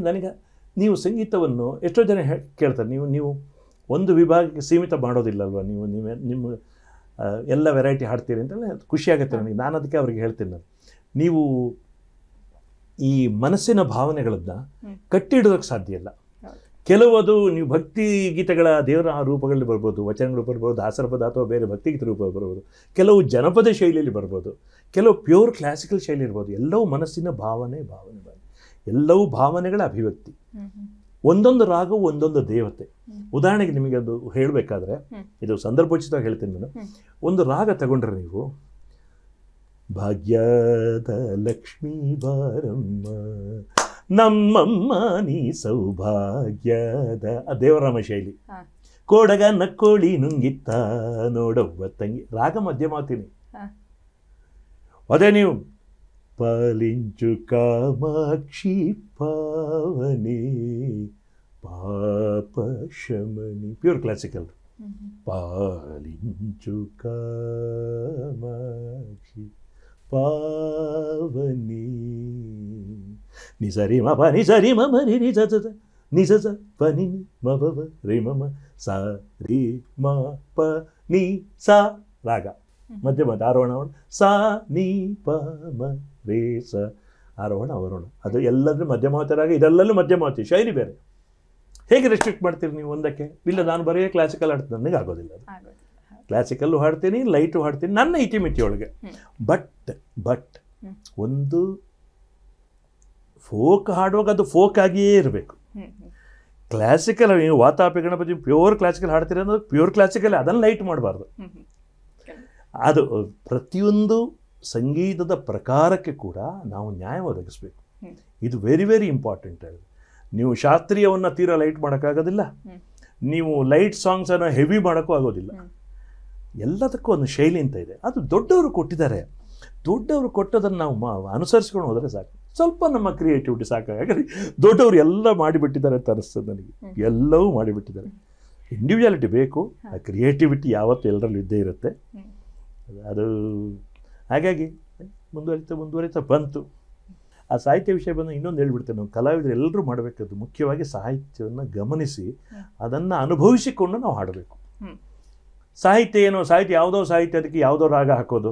ನನಗೆ ನೀವು ಸಂಗೀತವನ್ನು ಎಷ್ಟೋ ಜನ ಕೇಳ್ತಾರೆ ನೀವು ನೀವು ಒಂದು ವಿಭಾಗಕ್ಕೆ ಸೀಮಿತ ಮಾಡೋದಿಲ್ಲಲ್ವ ನೀವು ನೀವೇ ನಿಮ್ಮ ಎಲ್ಲ ವೆರೈಟಿ ಹಾಡ್ತೀರಿ ಅಂತ ಖುಷಿಯಾಗುತ್ತೆ ನನಗೆ ನಾನು ಅದಕ್ಕೆ ಅವ್ರಿಗೆ ಹೇಳ್ತೀನಿ ನಾನು ನೀವು ಈ ಮನಸ್ಸಿನ ಭಾವನೆಗಳನ್ನು ಕಟ್ಟಿಡೋದಕ್ಕೆ ಸಾಧ್ಯ ಇಲ್ಲ ಕೆಲವದು ನೀವು ಭಕ್ತಿ ಗೀತೆಗಳ ದೇವರ ರೂಪಗಳಲ್ಲಿ ಬರ್ಬೋದು ವಚನಗಳು ಬರ್ಬೋದು ಪದ ಅಥವಾ ಬೇರೆ ಭಕ್ತಿಗೀತ ರೂಪ ಬರ್ಬೋದು ಕೆಲವು ಜನಪದ ಶೈಲಿಯಲ್ಲಿ ಬರ್ಬೋದು ಕೆಲವು ಪ್ಯೂರ್ ಕ್ಲಾಸಿಕಲ್ ಶೈಲಿ ಇರ್ಬೋದು ಎಲ್ಲವೂ ಮನಸ್ಸಿನ ಭಾವನೆ ಭಾವನೆ ಭಾವನೆ ಎಲ್ಲವೂ ಭಾವನೆಗಳ ಅಭಿವ್ಯಕ್ತಿ ಒಂದೊಂದು ರಾಗವು ಒಂದೊಂದು ದೇವತೆ ಉದಾಹರಣೆಗೆ ನಿಮಗೆ ಅದು ಹೇಳಬೇಕಾದ್ರೆ ಇದು ಸಂದರ್ಭೋಚಿತವಾಗಿ ಹೇಳ್ತೀನಿ ನಾನು ಒಂದು ರಾಗ ತಗೊಂಡ್ರೆ ನೀವು ಭಾಗ್ಯದ ಲಕ್ಷ್ಮೀ ಬಾರಮ್ಮ ನಮ್ಮಮ್ಮ ನೀ ಸೌಭಾಗ್ಯದ ದೇವರಾಮ ಶೈಲಿ ಕೋಡಗ ನಕ್ಕೋಳಿ ನುಂಗಿತ್ತ ನೋಡವ್ವ ತಂಗಿ ರಾಗ ಮಧ್ಯ ಮಾತೀನಿ ಅದೇ ನೀವು ಪಾಲಿಂಚು ಕಾಮಾಕ್ಷಿ ಪಾವನೆ ಪಾಪ ಶಮನಿ ಪ್ಯೂರ್ ಕ್ಲಾಸಿಕಲ್ ಪಾಲಿಂಚು ಕಾಮಾಕ್ಷಿ ಪಾವನಿ ನಿಜ ರಿ ಮಪ ನಿಜ ರಿ ಮಮ ರಿ ರಿ ನಿಜ ಮ ರಿ ಮಮ ಸ ರಿ ಮ ಪ ನಿ ಸ ರಾಗ ಮಧ್ಯ ಮಧ್ಯ ಆರೋಹಣ ಸ ನಿ ಪ ಮ ರೇ ಸ ಆರೋಹಣ ಅವರೋಣ ಅದು ಎಲ್ಲದರ ಮಧ್ಯಮಾವತಿ ರಾಗ ಮಧ್ಯಮಾವತಿ ಶೈಲಿ ಬೇರೆ ಹೇಗೆ ರೆಸ್ಟ್ರಿಕ್ಟ್ ಮಾಡ್ತೀರಿ ನೀವು ಒಂದಕ್ಕೆ ಇಲ್ಲ ನಾನು ಬರೆಯೋ ಕ್ಲಾಸಿಕಲ್ ಆಡ್ತೀನಿ ನನಗೆ ಆಗೋದಿಲ್ಲ ಅದು ಕ್ಲಾಸಿಕಲ್ಲು ಹಾಡ್ತೀನಿ ಲೈಟು ಹಾಡ್ತೀನಿ ನನ್ನ ಇಟಿಮಿಟಿಯೊಳಗೆ ಬಟ್ ಬಟ್ ಒಂದು ಫೋಕ್ ಹಾಡುವಾಗ ಅದು ಫೋಕ್ ಆಗಿಯೇ ಇರಬೇಕು ಕ್ಲಾಸಿಕಲ್ ನೀವು ವಾತಾಪಿ ಗಣಪತಿ ಪ್ಯೂರ್ ಕ್ಲಾಸಿಕಲ್ ಹಾಡ್ತೀರಿ ಅನ್ನೋದು ಪ್ಯೂರ್ ಕ್ಲಾಸಿಕಲ್ ಅದನ್ನು ಲೈಟ್ ಮಾಡಬಾರ್ದು ಅದು ಪ್ರತಿಯೊಂದು ಸಂಗೀತದ ಪ್ರಕಾರಕ್ಕೆ ಕೂಡ ನಾವು ನ್ಯಾಯ ಒದಗಿಸ್ಬೇಕು ಇದು ವೆರಿ ವೆರಿ ಇಂಪಾರ್ಟೆಂಟ್ ಆಗಿದೆ ನೀವು ಶಾಸ್ತ್ರೀಯವನ್ನು ತೀರಾ ಲೈಟ್ ಮಾಡೋಕ್ಕಾಗೋದಿಲ್ಲ ನೀವು ಲೈಟ್ ಸಾಂಗ್ಸನ್ನು ಹೆವಿ ಮಾಡೋಕ್ಕೂ ಆಗೋದಿಲ್ಲ ಎಲ್ಲದಕ್ಕೂ ಒಂದು ಶೈಲಿ ಅಂತ ಇದೆ ಅದು ದೊಡ್ಡವರು ಕೊಟ್ಟಿದ್ದಾರೆ ದೊಡ್ಡವರು ಕೊಟ್ಟದನ್ನು ನಾವು ಮಾ ಅನುಸರಿಸ್ಕೊಂಡು ಹೋದರೆ ಸಾಕು ಸ್ವಲ್ಪ ನಮ್ಮ ಕ್ರಿಯೇಟಿವಿಟಿ ಸಾಕು ಯಾಕಂದರೆ ದೊಡ್ಡವರು ಎಲ್ಲ ಮಾಡಿಬಿಟ್ಟಿದ್ದಾರೆ ಅಂತ ಅನಿಸ್ತದೆ ನನಗೆ ಎಲ್ಲವೂ ಮಾಡಿಬಿಟ್ಟಿದ್ದಾರೆ ಇಂಡಿವಿಜುವಾಲಿಟಿ ಬೇಕು ಆ ಕ್ರಿಯೇಟಿವಿಟಿ ಯಾವತ್ತೂ ಎಲ್ಲರಲ್ಲೂ ಇದ್ದೇ ಇರುತ್ತೆ ಅದು ಹಾಗಾಗಿ ಮುಂದುವರಿತಾ ಮುಂದುವರಿತಾ ಬಂತು ಆ ಸಾಹಿತ್ಯ ವಿಷಯ ಬಂದು ಇನ್ನೊಂದು ಹೇಳ್ಬಿಡ್ತೇನೆ ನಾವು ಕಲಾವಿದರು ಎಲ್ಲರೂ ಮಾಡಬೇಕಾದ್ರು ಮುಖ್ಯವಾಗಿ ಸಾಹಿತ್ಯವನ್ನು ಗಮನಿಸಿ ಅದನ್ನು ಅನುಭವಿಸಿಕೊಂಡು ನಾವು ಹಾಡಬೇಕು ಸಾಹಿತ್ಯ ಏನೋ ಸಾಹಿತ್ಯ ಯಾವುದೋ ಸಾಹಿತ್ಯ ಅದಕ್ಕೆ ಯಾವುದೋ ರಾಗ ಹಾಕೋದು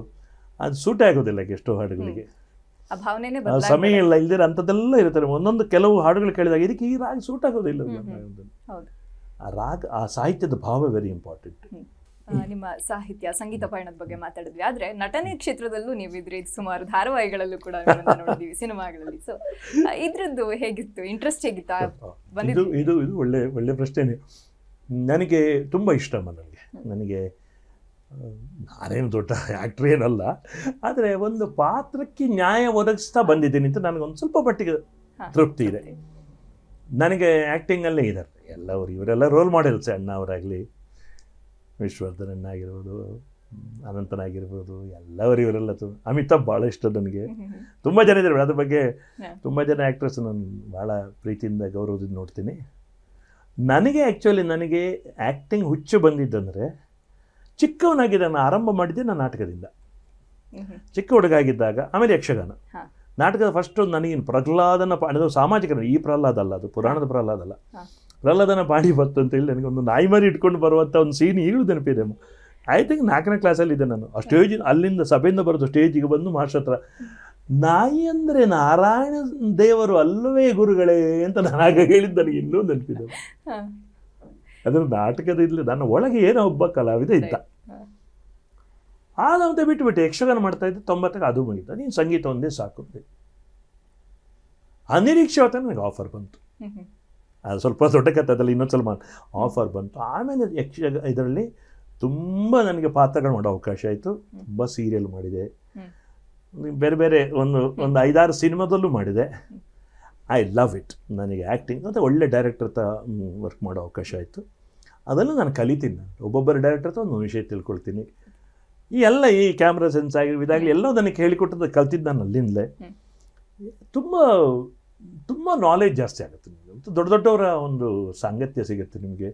ಅದು ಸೂಟ್ ಆಗೋದಿಲ್ಲ ಎಷ್ಟೋ ಹಾಡುಗಳಿಗೆ ಸಮಯ ಇಲ್ಲ ಇಲ್ದಿರ ಅಂಥದ್ದೆಲ್ಲ ಇರ್ತಾರೆ ಒಂದೊಂದು ಕೆಲವು ಹಾಡುಗಳು ಕೇಳಿದಾಗ ಇದಕ್ಕೆ ಈ ರಾಗ ಸೂಟ್ ಆಗೋದಿಲ್ಲ ಆ ರಾಗ ಆ ಸಾಹಿತ್ಯದ ಭಾವ ವೆರಿ ಇಂಪಾರ್ಟೆಂಟ್ ನಿಮ್ಮ ಸಾಹಿತ್ಯ ಸಂಗೀತ ಪಯಣದ ಬಗ್ಗೆ ಮಾತಾಡಿದ್ವಿ ಆದ್ರೆ ನಟನೆ ಕ್ಷೇತ್ರದಲ್ಲೂ ನೀವಿದ್ರಿ ಸುಮಾರು ಧಾರಾವಾಹಿಗಳಲ್ಲೂ ಕೂಡ ನೋಡಿದೀವಿ ಸಿನಿಮಾಗಳಲ್ಲಿ ಸೊ ಇದ್ರದ್ದು ಹೇಗಿತ್ತು ಇಂಟ್ರೆಸ್ಟ್ ಹೇಗಿತ್ತು ಇದು ಇದು ಇದು ಒಳ್ಳೆ ಒಳ್ಳೆ ಪ್ರಶ್ನೆ ನನಗೆ ತುಂಬ ಇಷ್ಟ ಮನಲ್ಲಿ ನನಗೆ ನಾನೇನು ದೊಡ್ಡ ಆ್ಯಕ್ಟ್ರ್ ಏನಲ್ಲ ಆದರೆ ಒಂದು ಪಾತ್ರಕ್ಕೆ ನ್ಯಾಯ ಒದಗಿಸ್ತಾ ಬಂದಿದ್ದೀನಿ ಅಂತ ನನಗೊಂದು ಸ್ವಲ್ಪ ಮಟ್ಟಿಗೆ ತೃಪ್ತಿ ಇದೆ ನನಗೆ ಆ್ಯಕ್ಟಿಂಗಲ್ಲೇ ಇದ್ದಾರೆ ಎಲ್ಲವರು ಇವರೆಲ್ಲ ರೋಲ್ ಮಾಡೆಲ್ಸ್ ಅವರಾಗಲಿ ವಿಶ್ವವರ್ಧನ್ ಆಗಿರ್ಬೋದು ಅನಂತನಾಗಿರ್ಬೋದು ಎಲ್ಲವರು ಇವರೆಲ್ಲ ತುಂಬ ಅಮಿತಾಬ್ ಭಾಳ ಇಷ್ಟ ನನಗೆ ತುಂಬ ಜನ ಇದ್ದಾರೆ ಅದ್ರ ಬಗ್ಗೆ ತುಂಬ ಜನ ಆ್ಯಕ್ಟ್ರೆಸ್ ನಾನು ಭಾಳ ಪ್ರೀತಿಯಿಂದ ಗೌರವದಿಂದ ನೋಡ್ತೀನಿ ನನಗೆ ಆ್ಯಕ್ಚುಲಿ ನನಗೆ ಆ್ಯಕ್ಟಿಂಗ್ ಹುಚ್ಚು ಬಂದಿದ್ದಂದರೆ ಚಿಕ್ಕವನಾಗಿ ಆರಂಭ ಮಾಡಿದ್ದೆ ನಾನು ನಾಟಕದಿಂದ ಚಿಕ್ಕ ಹುಡುಗ ಆಗಿದ್ದಾಗ ಆಮೇಲೆ ಯಕ್ಷಗಾನ ನಾಟಕದ ಫಸ್ಟ್ ನನಗೆ ಪ್ರಹ್ಲಾದನ ಪಾಡಿ ಸಾಮಾಜಿಕ ಈ ಪ್ರಹ್ಲಾದ ಅಲ್ಲ ಅದು ಪುರಾಣದ ಪ್ರಹ್ಲಾದ ಅಲ್ಲ ಪ್ರಹ್ಲಾದನ ಪಾಡಿ ಬಂತು ಅಂತ ಹೇಳಿ ನನಗೊಂದು ನಾಯಿ ಮರಿ ಇಟ್ಕೊಂಡು ಬರುವಂಥ ಒಂದು ಸೀನ್ ಈಗಲೂ ನೆನಪಿದೆ ಐ ತಿಂಕ್ ನಾಲ್ಕನೇ ಕ್ಲಾಸಲ್ಲಿ ಇದೆ ನಾನು ಆ ಸ್ಟೇಜ್ ಅಲ್ಲಿಂದ ಸಭೆಯಿಂದ ಬರೋದು ಸ್ಟೇಜಿಗೆ ಬಂದು ಮಾಸ್ಟರ್ ಹತ್ರ ನಾಯಿ ಅಂದರೆ ನಾರಾಯಣ ದೇವರು ಅಲ್ಲವೇ ಗುರುಗಳೇ ಅಂತ ನಾನು ಆಗ ಹೇಳಿದ್ದು ನನಗೆ ಇನ್ನೂ ನೆನಪಿದೆ ಅದರ ನಾಟಕದ ನನ್ನ ಒಳಗೆ ಏನೋ ಒಬ್ಬ ಕಲಾವಿದ ಇದ್ದ ಆದಂತೆ ಬಿಟ್ಟುಬಿಟ್ಟೆ ಯಕ್ಷಗಾನ ಮಾಡ್ತಾ ಇದ್ದೆ ತೊಂಬತ್ತಕ್ಕೆ ಅದು ಮುಗಿತ ನೀನು ಸಂಗೀತ ಒಂದೇ ಸಾಕು ಅನಿರೀಕ್ಷೆವತ್ತ ನನಗೆ ಆಫರ್ ಬಂತು ಅದು ಸ್ವಲ್ಪ ದೊಡ್ಡ ಕತೆ ಅದರಲ್ಲಿ ಇನ್ನೊಂದು ಸ್ವಲ್ಪ ಆಫರ್ ಬಂತು ಆಮೇಲೆ ಯಕ್ಷ ಇದರಲ್ಲಿ ತುಂಬ ನನಗೆ ಪಾತ್ರಗಳು ಮಾಡೋ ಅವಕಾಶ ಆಯಿತು ತುಂಬ ಸೀರಿಯಲ್ ಮಾಡಿದೆ ಬೇರೆ ಬೇರೆ ಒಂದು ಒಂದು ಐದಾರು ಸಿನಿಮಾದಲ್ಲೂ ಮಾಡಿದೆ ಐ ಲವ್ ಇಟ್ ನನಗೆ ಆ್ಯಕ್ಟಿಂಗ್ ಮತ್ತು ಒಳ್ಳೆ ಡೈರೆಕ್ಟರ್ ತ ವರ್ಕ್ ಮಾಡೋ ಅವಕಾಶ ಆಯಿತು ಅದನ್ನು ನಾನು ಕಲಿತೀನಿ ನಾನು ಒಬ್ಬೊಬ್ಬರ ಡೈರೆಕ್ಟರ್ ಹತ್ರ ಒಂದು ವಿಷಯ ತಿಳ್ಕೊಳ್ತೀನಿ ಈ ಎಲ್ಲ ಈ ಕ್ಯಾಮ್ರಾ ಸೆನ್ಸ್ ಆಗಿರೋ ಇದಾಗಲಿ ಎಲ್ಲ ನನಗೆ ಹೇಳಿಕೊಟ್ಟದ್ದು ಕಲ್ತಿದ್ದು ನಾನು ಅಲ್ಲಿಂದಲೇ ತುಂಬ ತುಂಬ ನಾಲೆಜ್ ಜಾಸ್ತಿ ಆಗುತ್ತೆ ನಿಮಗೆ ದೊಡ್ಡ ದೊಡ್ಡವರ ಒಂದು ಸಾಂಗತ್ಯ ಸಿಗುತ್ತೆ ನಿಮಗೆ